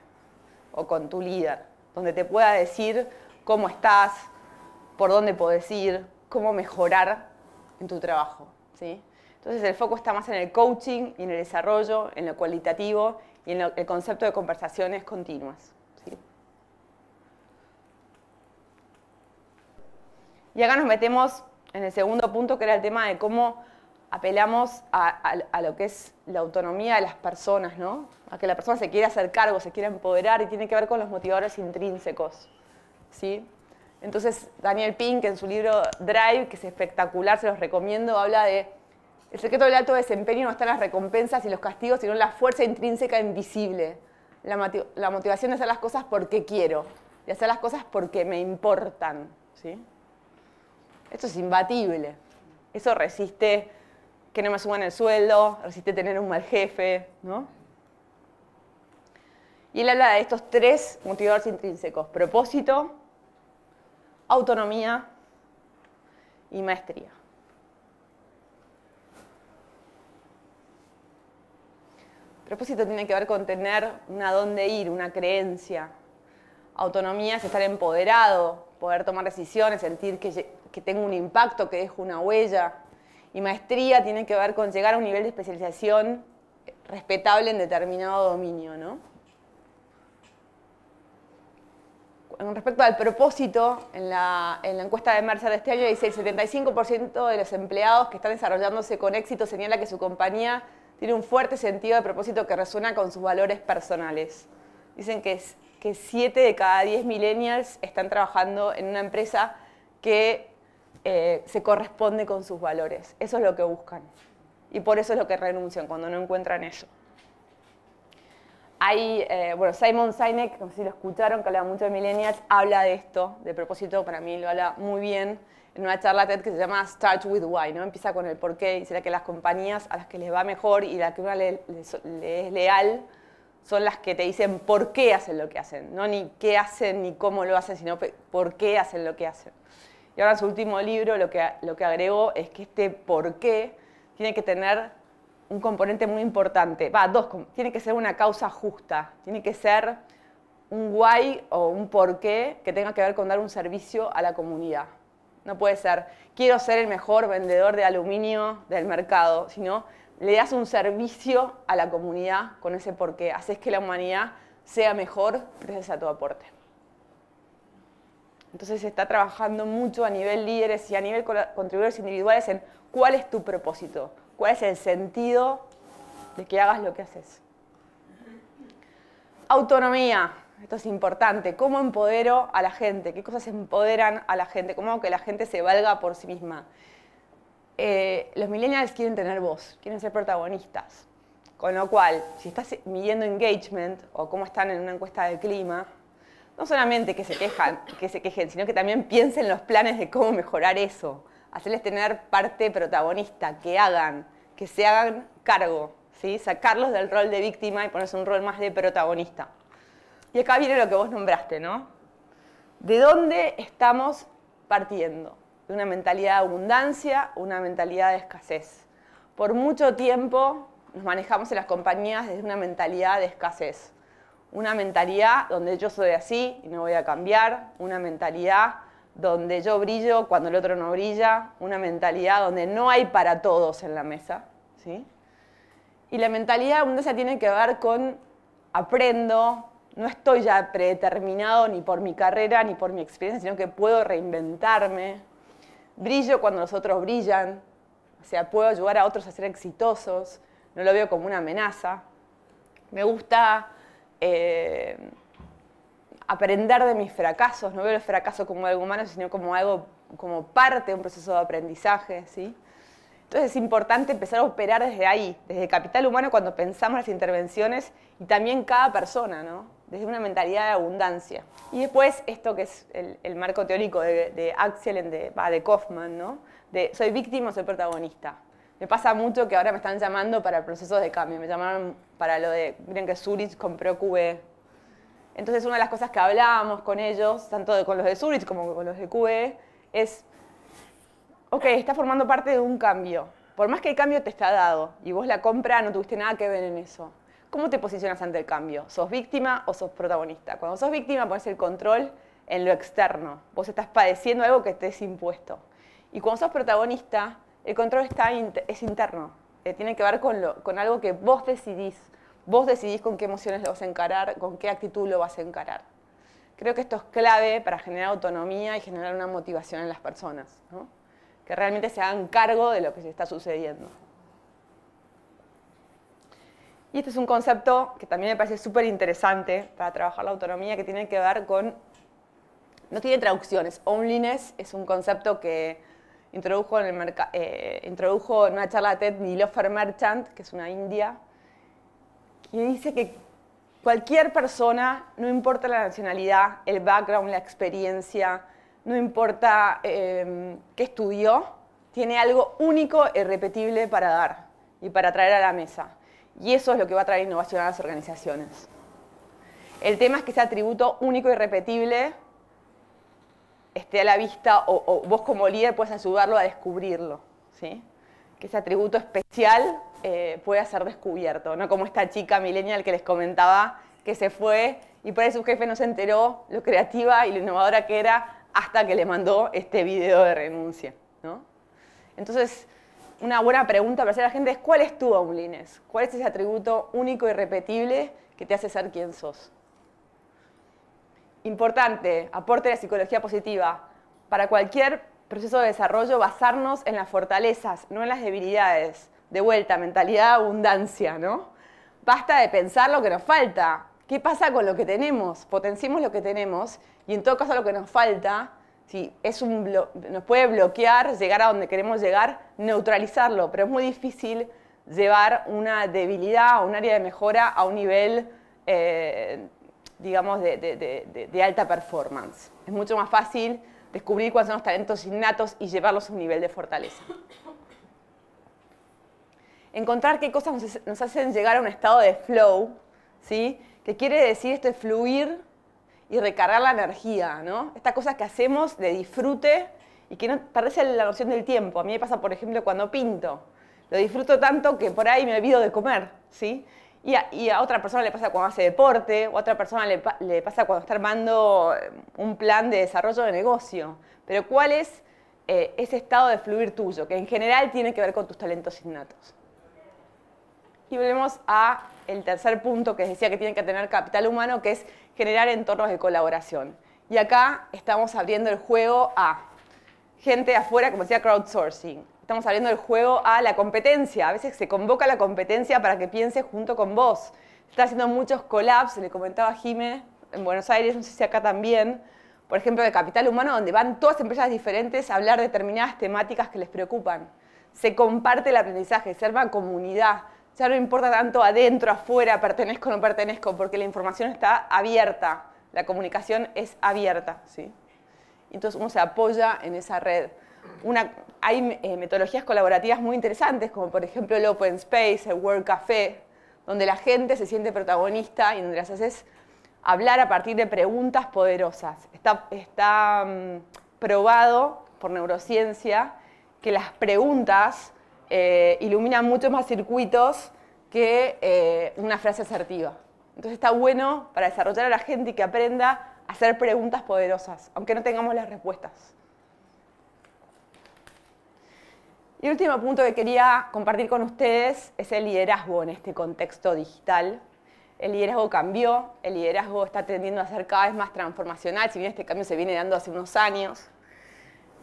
o con tu líder, donde te pueda decir cómo estás, por dónde puedes ir, cómo mejorar en tu trabajo. ¿sí? Entonces el foco está más en el coaching y en el desarrollo, en lo cualitativo y en el concepto de conversaciones continuas. Y acá nos metemos en el segundo punto, que era el tema de cómo apelamos a, lo que es la autonomía de las personas, ¿no? A que la persona se quiera hacer cargo, se quiera empoderar y tiene que ver con los motivadores intrínsecos, ¿sí? Entonces, Daniel Pink, en su libro Drive, que es espectacular, se los recomiendo, habla de el secreto del alto desempeño no está en las recompensas y los castigos, sino la fuerza intrínseca invisible. La, la motivación de hacer las cosas porque quiero, de hacer las cosas porque me importan, ¿sí? Esto es imbatible. Eso resiste que no me suban el sueldo, resiste tener un mal jefe, ¿no? Y él habla de estos tres motivadores intrínsecos, propósito, autonomía y maestría. Propósito tiene que ver con tener una dónde ir, una creencia. Autonomía es estar empoderado, poder tomar decisiones, sentir que que tenga un impacto, que deje una huella. Y maestría tiene que ver con llegar a un nivel de especialización respetable en determinado dominio, ¿no? Con respecto al propósito, en la, encuesta de Mercer de este año dice el 75% de los empleados que están desarrollándose con éxito señala que su compañía tiene un fuerte sentido de propósito que resuena con sus valores personales. Dicen que, es, que 7 de cada 10 millennials están trabajando en una empresa que eh, se corresponde con sus valores. Eso es lo que buscan. Y por eso es lo que renuncian cuando no encuentran eso. Hay, eh, bueno, Simon Sinek, como si lo escucharon, que habla mucho de millennials, habla de esto, de propósito, para mí lo habla muy bien, en una charla TED que se llama Start with Why, ¿no? Empieza con el por qué, y será que las compañías a las que les va mejor y a la que una le es leal son las que te dicen por qué hacen lo que hacen, no ni qué hacen ni cómo lo hacen, sino por qué hacen lo que hacen. Y ahora en su último libro lo que, lo que agregó es que este por qué tiene que tener un componente muy importante. Va, dos, tiene que ser una causa justa, tiene que ser un guay o un porqué que tenga que ver con dar un servicio a la comunidad. No puede ser, quiero ser el mejor vendedor de aluminio del mercado, sino le das un servicio a la comunidad con ese porqué. Haces que la humanidad sea mejor gracias a tu aporte. Entonces se está trabajando mucho a nivel líderes y a nivel contribuidores individuales en cuál es tu propósito, cuál es el sentido de que hagas lo que haces. Autonomía, esto es importante, cómo empodero a la gente, qué cosas empoderan a la gente, cómo hago que la gente se valga por sí misma. Eh, los millennials quieren tener voz, quieren ser protagonistas. Con lo cual, si estás midiendo engagement o cómo están en una encuesta de clima, no solamente que se, quejan, que se quejen, sino que también piensen los planes de cómo mejorar eso, hacerles tener parte protagonista, que hagan, que se hagan cargo, sacarlos del rol de víctima y ponerse un rol más de protagonista. Y acá viene lo que vos nombraste, ¿no? ¿De dónde estamos partiendo? De una mentalidad de abundancia, una mentalidad de escasez. Por mucho tiempo nos manejamos en las compañías desde una mentalidad de escasez una mentalidad donde yo soy así y no voy a cambiar, una mentalidad donde yo brillo cuando el otro no brilla, una mentalidad donde no hay para todos en la mesa. ¿sí? Y la mentalidad de abundancia tiene que ver con aprendo, no estoy ya predeterminado ni por mi carrera ni por mi experiencia, sino que puedo reinventarme, brillo cuando los otros brillan, o sea, puedo ayudar a otros a ser exitosos, no lo veo como una amenaza. Me gusta eh, aprender de mis fracasos. No veo el fracaso como algo humano, sino como algo, como parte de un proceso de aprendizaje, ¿sí? Entonces es importante empezar a operar desde ahí, desde capital humano cuando pensamos las intervenciones y también cada persona, ¿no? desde una mentalidad de abundancia. Y después esto que es el, marco teórico de, Axel, de, de Kaufman, ¿no? de soy víctima, soy protagonista. Me pasa mucho que ahora me están llamando para el proceso de cambio. Me llamaron para lo de, miren que Zurich compró QE. Entonces una de las cosas que hablábamos con ellos, tanto con los de Zurich como con los de QE, es, ok, estás formando parte de un cambio. Por más que el cambio te está dado y vos la compra no tuviste nada que ver en eso. ¿Cómo te posicionas ante el cambio? ¿Sos víctima o sos protagonista? Cuando sos víctima pones el control en lo externo. Vos estás padeciendo algo que te es impuesto. Y cuando sos protagonista, el control está es interno, eh, tiene que ver con, lo, con algo que vos decidís, vos decidís con qué emociones lo vas a encarar, con qué actitud lo vas a encarar. Creo que esto es clave para generar autonomía y generar una motivación en las personas, ¿no? que realmente se hagan cargo de lo que se está sucediendo. Y este es un concepto que también me parece súper interesante para trabajar la autonomía, que tiene que ver con, no tiene traducciones, onlyness es un concepto que introdujo en, el eh, introdujo una charla TED Nilofer Merchant, que es una india, que dice que cualquier persona, no importa la nacionalidad, el background, la experiencia, no importa em, qué estudió, tiene algo único e irrepetible para dar y para traer a la mesa. Y eso es lo que va a traer innovación a las organizaciones. El tema es que ese atributo único e irrepetible esté a la vista o, vos como líder puedes ayudarlo a descubrirlo, ¿sí? Que ese atributo especial eh, pueda ser descubierto, no como esta chica millennial que les comentaba que se fue y por ahí su jefe no se enteró lo creativa y lo innovadora que era hasta que le mandó este video de renuncia, Entonces, una buena pregunta para hacer a la gente es ¿cuál es tu Omblines? ¿Cuál es ese atributo único y repetible que te hace ser quien sos? importante aporte de la psicología positiva. Para cualquier proceso de desarrollo, basarnos en las fortalezas, no en las debilidades. De vuelta, mentalidad abundancia, ¿no? Basta de pensar lo que nos falta. ¿Qué pasa con lo que tenemos? Potenciamos lo que tenemos y en todo caso lo que nos falta, si es un nos puede bloquear llegar a donde queremos llegar, neutralizarlo, pero es muy difícil llevar una debilidad o un área de mejora a un nivel eh, digamos, de, alta performance. Es mucho más fácil descubrir cuáles son los talentos innatos y llevarlos a un nivel de fortaleza. Encontrar qué cosas nos, hacen llegar a un estado de flow, ¿sí? que quiere decir este fluir y recargar la energía, ¿no? estas cosas que hacemos de disfrute y que no parece la noción del tiempo. A mí me pasa, por ejemplo, cuando pinto. Lo disfruto tanto que por ahí me olvido de comer, ¿sí? Y a, otra persona le pasa cuando hace deporte, o a otra persona le, pasa cuando está armando eh, un plan de desarrollo de negocio. Pero ¿cuál es eh, ese estado de fluir tuyo, que en general tiene que ver con tus talentos innatos? Y volvemos a tercer punto que decía que tienen que tener capital humano, que es generar entornos de colaboración. Y acá estamos abriendo el juego a gente afuera, como decía crowdsourcing, estamos abriendo el juego a la competencia. A veces se convoca a la competencia para que piense junto con vos. está haciendo muchos collabs, le comentaba a Jime, en Buenos Aires, no sé si acá también, por ejemplo, de Capital Humano, donde van todas empresas diferentes a hablar de determinadas temáticas que les preocupan. Se comparte el aprendizaje, se arma comunidad. Ya no importa tanto adentro, afuera, pertenezco o no pertenezco, porque la información está abierta, la comunicación es abierta. ¿sí? Entonces uno se apoya en esa red hay eh, metodologías colaborativas muy interesantes, como por ejemplo el Open Space, el World Café, donde la gente se siente protagonista y donde las haces hablar a partir de preguntas poderosas. Está, mm, probado por neurociencia que las preguntas eh, iluminan muchos más circuitos que eh, una frase asertiva. Entonces está bueno para desarrollar a la gente y que aprenda a hacer preguntas poderosas, aunque no tengamos las respuestas. Y el último punto que quería compartir con ustedes es el liderazgo en este contexto digital. El liderazgo cambió, el liderazgo está tendiendo a ser cada vez más transformacional, si bien este cambio se viene dando hace unos años.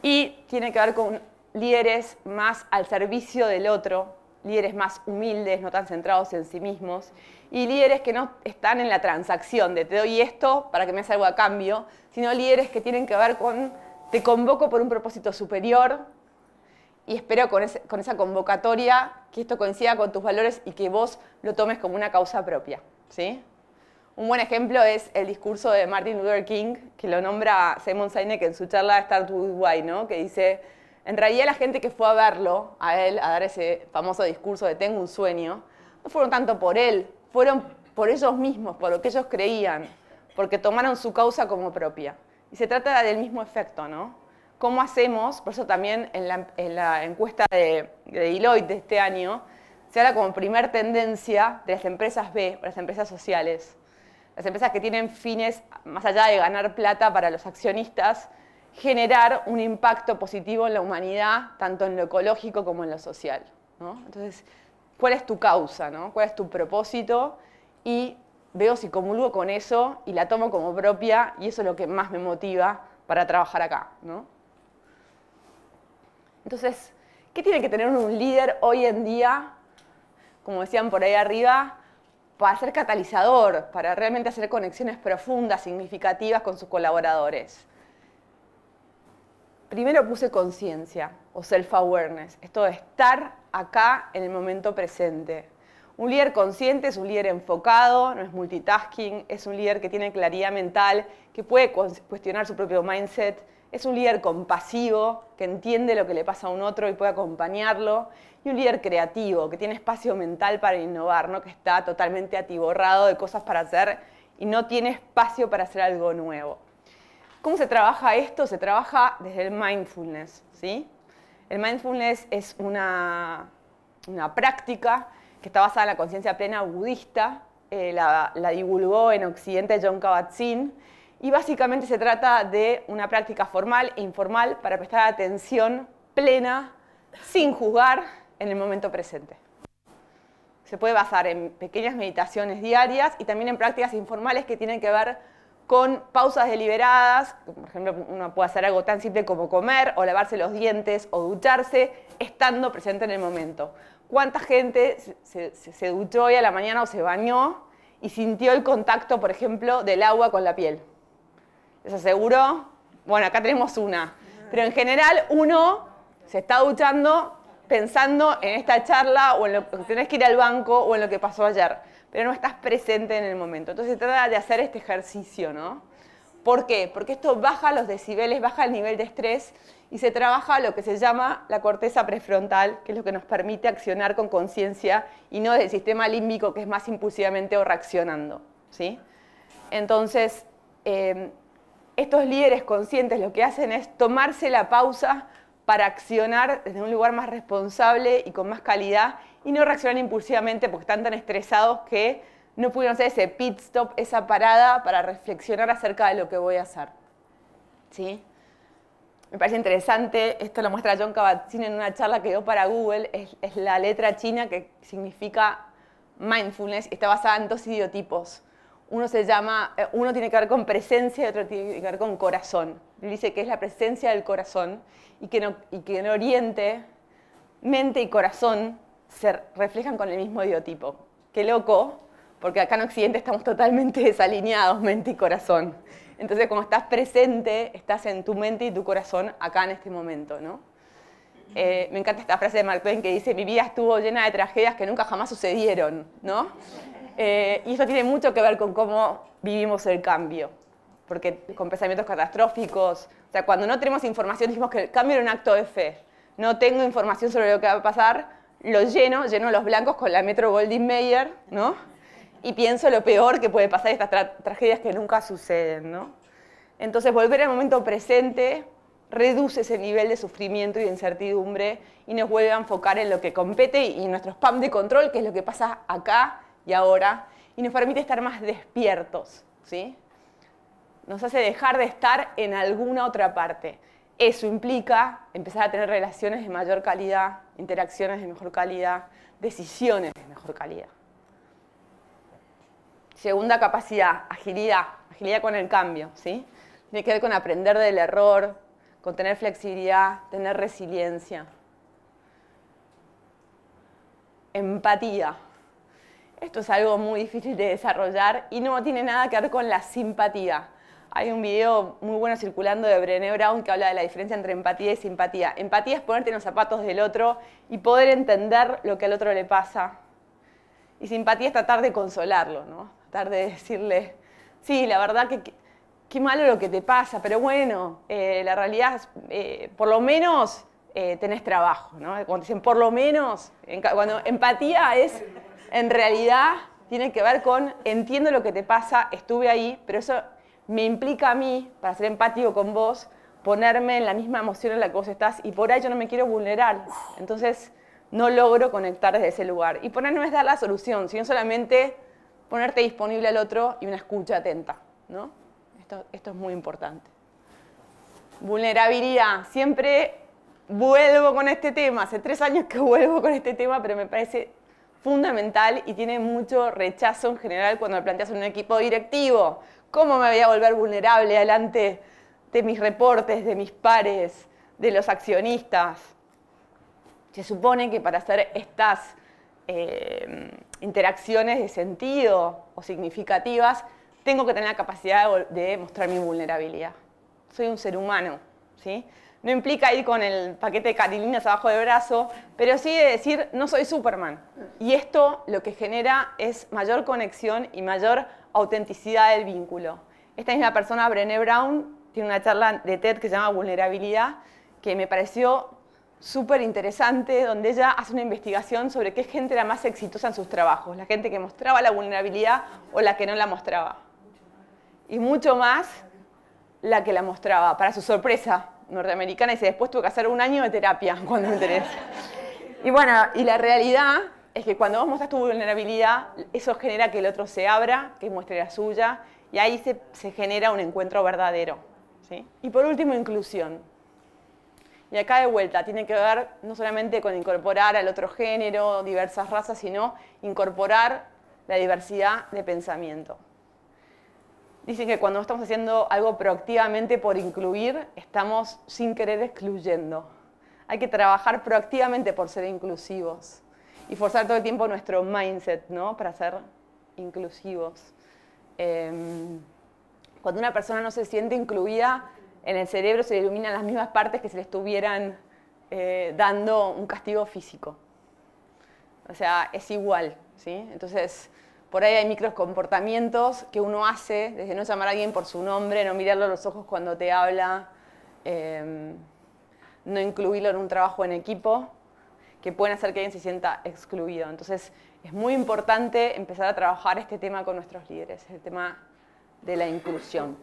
Y tiene que ver con líderes más al servicio del otro, líderes más humildes, no tan centrados en sí mismos, y líderes que no están en la transacción de te doy esto para que me hagas algo a cambio, sino líderes que tienen que ver con te convoco por un propósito superior, y espero con, esa convocatoria que esto coincida con tus valores y que vos lo tomes como una causa propia. ¿sí? Un buen ejemplo es el discurso de Martin Luther King, que lo nombra Simon Sinek en su charla Start With Why, ¿no? que dice, en realidad la gente que fue a verlo, a él, a dar ese famoso discurso de tengo un sueño, no fueron tanto por él, fueron por ellos mismos, por lo que ellos creían, porque tomaron su causa como propia. Y se trata del mismo efecto, ¿no? cómo hacemos, por eso también en la, encuesta de, Deloitte de este año, se habla como primer tendencia de las empresas B, las empresas sociales. Las empresas que tienen fines, más allá de ganar plata para los accionistas, generar un impacto positivo en la humanidad, tanto en lo ecológico como en lo social. Entonces, ¿cuál es tu causa? ¿Cuál es tu propósito? Y veo si comulgo con eso y la tomo como propia y eso es lo que más me motiva para trabajar acá. ¿no? Entonces, ¿qué tiene que tener un líder hoy en día, como decían por ahí arriba, para ser catalizador, para realmente hacer conexiones profundas, significativas con sus colaboradores? Primero puse conciencia o self-awareness, esto de estar acá en el momento presente. Un líder consciente es un líder enfocado, no es multitasking, es un líder que tiene claridad mental, que puede cuestionar su propio mindset, es un líder compasivo, que entiende lo que le pasa a un otro y puede acompañarlo. Y un líder creativo, que tiene espacio mental para innovar, ¿no? que está totalmente atiborrado de cosas para hacer y no tiene espacio para hacer algo nuevo. ¿Cómo se trabaja esto? Se trabaja desde el mindfulness. ¿sí? El mindfulness es una, práctica que está basada en la conciencia plena budista. Eh, la, divulgó en Occidente John Kabat-Zinn y básicamente se trata de una práctica formal e informal para prestar atención plena, sin juzgar, en el momento presente. Se puede basar en pequeñas meditaciones diarias y también en prácticas informales que tienen que ver con pausas deliberadas, por ejemplo, uno puede hacer algo tan simple como comer o lavarse los dientes o ducharse, estando presente en el momento. ¿Cuánta gente se, duchó hoy a la mañana o se bañó y sintió el contacto, por ejemplo, del agua con la piel? ¿Les aseguro? Bueno, acá tenemos una. Pero en general uno se está duchando pensando en esta charla o en lo que tenés que ir al banco o en lo que pasó ayer, pero no estás presente en el momento. Entonces se trata de hacer este ejercicio, ¿no? ¿Por qué? Porque esto baja los decibeles, baja el nivel de estrés y se trabaja lo que se llama la corteza prefrontal, que es lo que nos permite accionar con conciencia y no del sistema límbico que es más impulsivamente o reaccionando. ¿sí? Entonces, em, estos líderes conscientes lo que hacen es tomarse la pausa para accionar desde un lugar más responsable y con más calidad y no reaccionar impulsivamente porque están tan estresados que no pudieron hacer ese pit stop, esa parada para reflexionar acerca de lo que voy a hacer. Me parece interesante, esto lo muestra John Kabat-Zinn en una charla que dio para Google, es, la letra china que significa mindfulness y está basada en dos idiotipos uno se llama, eh, uno tiene que ver con presencia y otro tiene que ver con corazón. dice que es la presencia del corazón y que, en Oriente, mente y corazón se reflejan con el mismo idiotipo. Qué loco, porque acá en Occidente estamos totalmente desalineados, mente y corazón. Entonces, como estás presente, estás en tu mente y tu corazón acá en este momento, ¿no? Eh, me encanta esta frase de Mark Twain que dice, mi vida estuvo llena de tragedias que nunca jamás sucedieron, ¿no? Eh, y eso tiene mucho que ver con cómo vivimos el cambio, porque con pensamientos catastróficos, o sea, cuando no tenemos información, decimos que el cambio era un acto de fe. No tengo información sobre lo que va a pasar, lo lleno, lleno los blancos con la Metro Golding Mayer, ¿no? Y pienso lo peor que puede pasar, estas tragedias que nunca suceden, ¿no? Entonces, volver al momento presente reduce ese nivel de sufrimiento y de incertidumbre y nos vuelve a enfocar en lo que compete y, en nuestro spam de control, que es lo que pasa acá y ahora y nos permite estar más despiertos, ¿sí? Nos hace dejar de estar en alguna otra parte. Eso implica empezar a tener relaciones de mayor calidad, interacciones de mejor calidad, decisiones de mejor calidad. Segunda capacidad, agilidad, agilidad con el cambio, ¿sí? Tiene que ver con aprender del error, con tener flexibilidad, tener resiliencia. Empatía, esto es algo muy difícil de desarrollar y no tiene nada que ver con la simpatía. Hay un video muy bueno circulando de Brené Brown que habla de la diferencia entre empatía y simpatía. Empatía es ponerte en los zapatos del otro y poder entender lo que al otro le pasa. Y simpatía es tratar de consolarlo, ¿no? Tratar de decirle, sí, la verdad que qué malo lo que te pasa, pero bueno, eh, la realidad, es, eh, por lo menos eh, tenés trabajo, ¿no? Cuando dicen por lo menos, cuando empatía es en realidad tiene que ver con entiendo lo que te pasa, estuve ahí, pero eso me implica a mí, para ser empático con vos, ponerme en la misma emoción en la que vos estás y por ahí yo no me quiero vulnerar. Entonces no logro conectar desde ese lugar. Y ponerme no es dar la solución, sino solamente ponerte disponible al otro y una escucha atenta. ¿no? esto es muy importante. Vulnerabilidad. Siempre vuelvo con este tema. Hace tres años que vuelvo con este tema, pero me parece fundamental y tiene mucho rechazo en general cuando planteas en un equipo directivo. ¿Cómo me voy a volver vulnerable delante de mis reportes, de mis pares, de los accionistas? Se supone que para hacer estas eh, interacciones de sentido o significativas, tengo que tener la capacidad de, de mostrar mi vulnerabilidad. Soy un ser humano, ¿sí? no implica ir con el paquete de catilinas abajo del brazo, pero sí de decir, no soy Superman. Y esto lo que genera es mayor conexión y mayor autenticidad del vínculo. Esta misma persona, Brené Brown, tiene una charla de TED que se llama Vulnerabilidad, que me pareció súper interesante, donde ella hace una investigación sobre qué gente era más exitosa en sus trabajos, la gente que mostraba la vulnerabilidad o la que no la mostraba. Y mucho más la que la mostraba, para su sorpresa, norteamericana, y después tuve que hacer un año de terapia cuando entré, Y bueno, y la realidad es que cuando vos mostrás tu vulnerabilidad, eso genera que el otro se abra, que muestre la suya, y ahí se, se genera un encuentro verdadero. ¿sí? Y por último, inclusión. Y acá de vuelta, tiene que ver no solamente con incorporar al otro género, diversas razas, sino incorporar la diversidad de pensamiento dicen que cuando estamos haciendo algo proactivamente por incluir, estamos sin querer excluyendo. Hay que trabajar proactivamente por ser inclusivos y forzar todo el tiempo nuestro mindset, ¿no? Para ser inclusivos. Em, cuando una persona no se siente incluida, en el cerebro se iluminan las mismas partes que si le estuvieran eh, dando un castigo físico. O sea, es igual, ¿sí? Entonces, por ahí hay microcomportamientos que uno hace, desde no llamar a alguien por su nombre, no mirarlo a los ojos cuando te habla, em, no incluirlo en un trabajo en equipo, que pueden hacer que alguien se sienta excluido. Entonces, es muy importante empezar a trabajar este tema con nuestros líderes, el tema de la inclusión.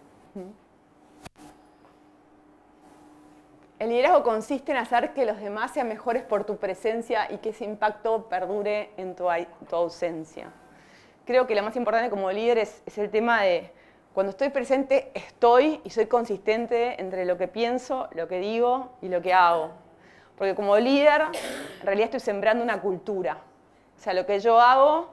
El liderazgo consiste en hacer que los demás sean mejores por tu presencia y que ese impacto perdure en tu ausencia creo que lo más importante como líder es, el tema de cuando estoy presente estoy y soy consistente entre lo que pienso, lo que digo y lo que hago. Porque como líder, en realidad estoy sembrando una cultura. O sea, lo que yo hago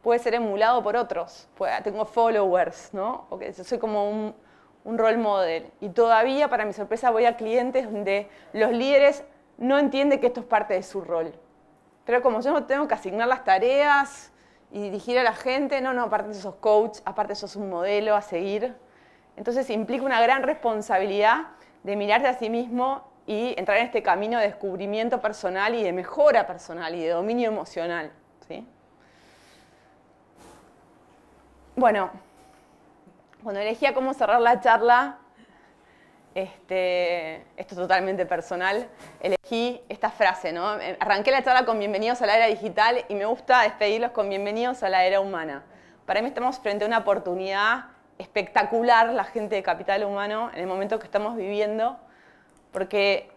puede ser emulado por otros. Tengo followers, ¿no? yo soy como un, un role model. Y todavía, para mi sorpresa, voy a clientes donde los líderes no entienden que esto es parte de su rol. Pero como yo no tengo que asignar las tareas, y dirigir a la gente, no, no, aparte sos coach, aparte sos un modelo a seguir. Entonces implica una gran responsabilidad de mirarte a sí mismo y entrar en este camino de descubrimiento personal y de mejora personal y de dominio emocional. ¿sí? Bueno, cuando elegía cómo cerrar la charla, este, esto es totalmente personal, elegí esta frase, ¿no? Eh, arranqué la charla con bienvenidos a la era digital y me gusta despedirlos con bienvenidos a la era humana. Para mí estamos frente a una oportunidad espectacular, la gente de capital humano, en el momento que estamos viviendo, porque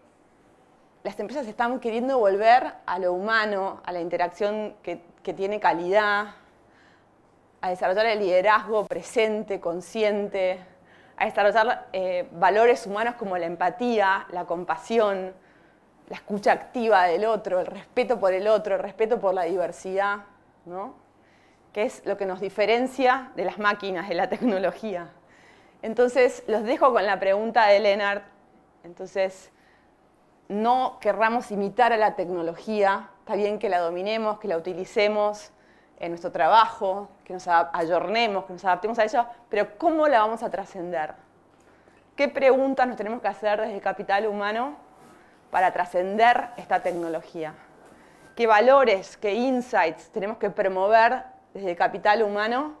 las empresas están queriendo volver a lo humano, a la interacción que tiene calidad, a desarrollar el liderazgo presente, consciente, a desarrollar eh, valores humanos como la empatía, la compasión, la escucha activa del otro, el respeto por el otro, el respeto por la diversidad, ¿no? que es lo que nos diferencia de las máquinas, de la tecnología. Entonces, los dejo con la pregunta de Leonard. Entonces, no querramos imitar a la tecnología, está bien que la dominemos, que la utilicemos, en nuestro trabajo, que nos ayornemos, que nos adaptemos a eso, pero ¿cómo la vamos a trascender? ¿Qué preguntas nos tenemos que hacer desde el capital humano para trascender esta tecnología? ¿Qué valores, qué insights tenemos que promover desde el capital humano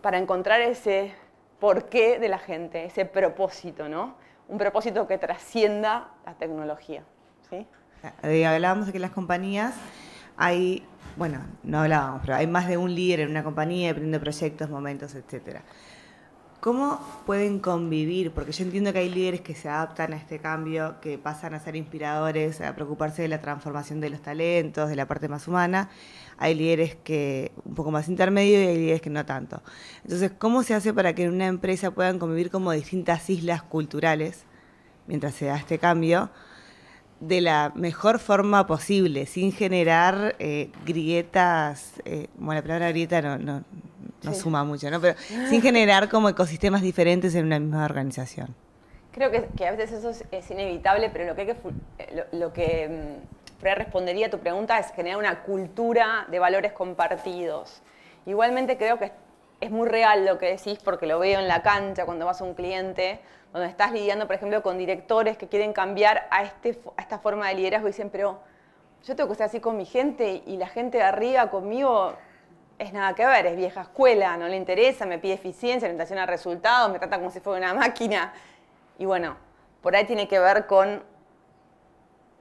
para encontrar ese porqué de la gente, ese propósito, ¿no? Un propósito que trascienda la tecnología. ¿sí? Hablábamos eh, de que las compañías hay bueno, no hablábamos, pero hay más de un líder en una compañía, aprendiendo proyectos, momentos, etcétera. ¿Cómo pueden convivir? Porque yo entiendo que hay líderes que se adaptan a este cambio, que pasan a ser inspiradores, a preocuparse de la transformación de los talentos, de la parte más humana. Hay líderes que un poco más intermedio y hay líderes que no tanto. Entonces, ¿cómo se hace para que en una empresa puedan convivir como distintas islas culturales mientras se da este cambio? de la mejor forma posible, sin generar eh, grietas, eh, bueno, la palabra grieta no, suma mucho, ¿no? Pero sin generar como ecosistemas diferentes en una misma organización. Creo que, a veces eso es, inevitable, pero lo que, hay que, eh, lo, que mm, respondería a tu pregunta es generar una cultura de valores compartidos. Igualmente creo que es muy real lo que decís porque lo veo en la cancha cuando vas a un cliente cuando estás lidiando, por ejemplo, con directores que quieren cambiar este a, esta forma de liderazgo y dicen, pero yo tengo que ser así con mi gente y la gente de arriba conmigo es nada que ver, es vieja escuela, no le interesa, me pide eficiencia, orientación a resultados, me trata como si fuera una máquina. Y bueno, por ahí tiene que ver con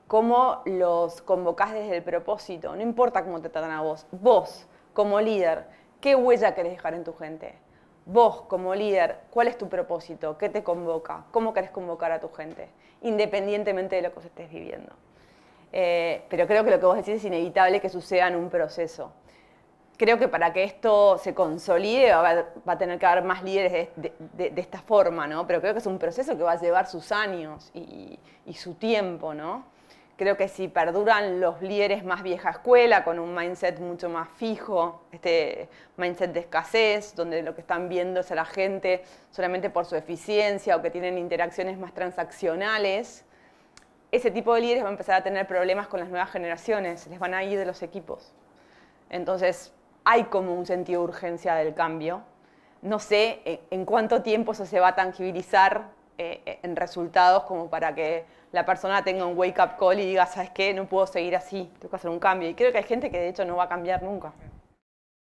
cómo los convocás desde el propósito, no importa cómo te tratan a vos, vos como líder, ¿qué huella querés dejar en tu gente? Vos, como líder, ¿cuál es tu propósito? ¿Qué te convoca? ¿Cómo querés convocar a tu gente? Independientemente de lo que estés viviendo. Eh, pero creo que lo que vos decís es inevitable que suceda en un proceso. Creo que para que esto se consolide va a, tener que haber más líderes de, esta forma, ¿no? Pero creo que es un proceso que va a llevar sus años y su tiempo, ¿no? Creo que si perduran los líderes más vieja escuela, con un mindset mucho más fijo, este mindset de escasez, donde lo que están viendo es a la gente solamente por su eficiencia o que tienen interacciones más transaccionales, ese tipo de líderes va a empezar a tener problemas con las nuevas generaciones, les van a ir de los equipos. Entonces, hay como un sentido de urgencia del cambio. No sé eh, en cuánto tiempo eso se va a tangibilizar eh, eh, en resultados como para que la persona tenga un wake up call y diga, ¿sabes qué? No puedo seguir así, tengo que hacer un cambio. Y creo que hay gente que de hecho no va a cambiar nunca.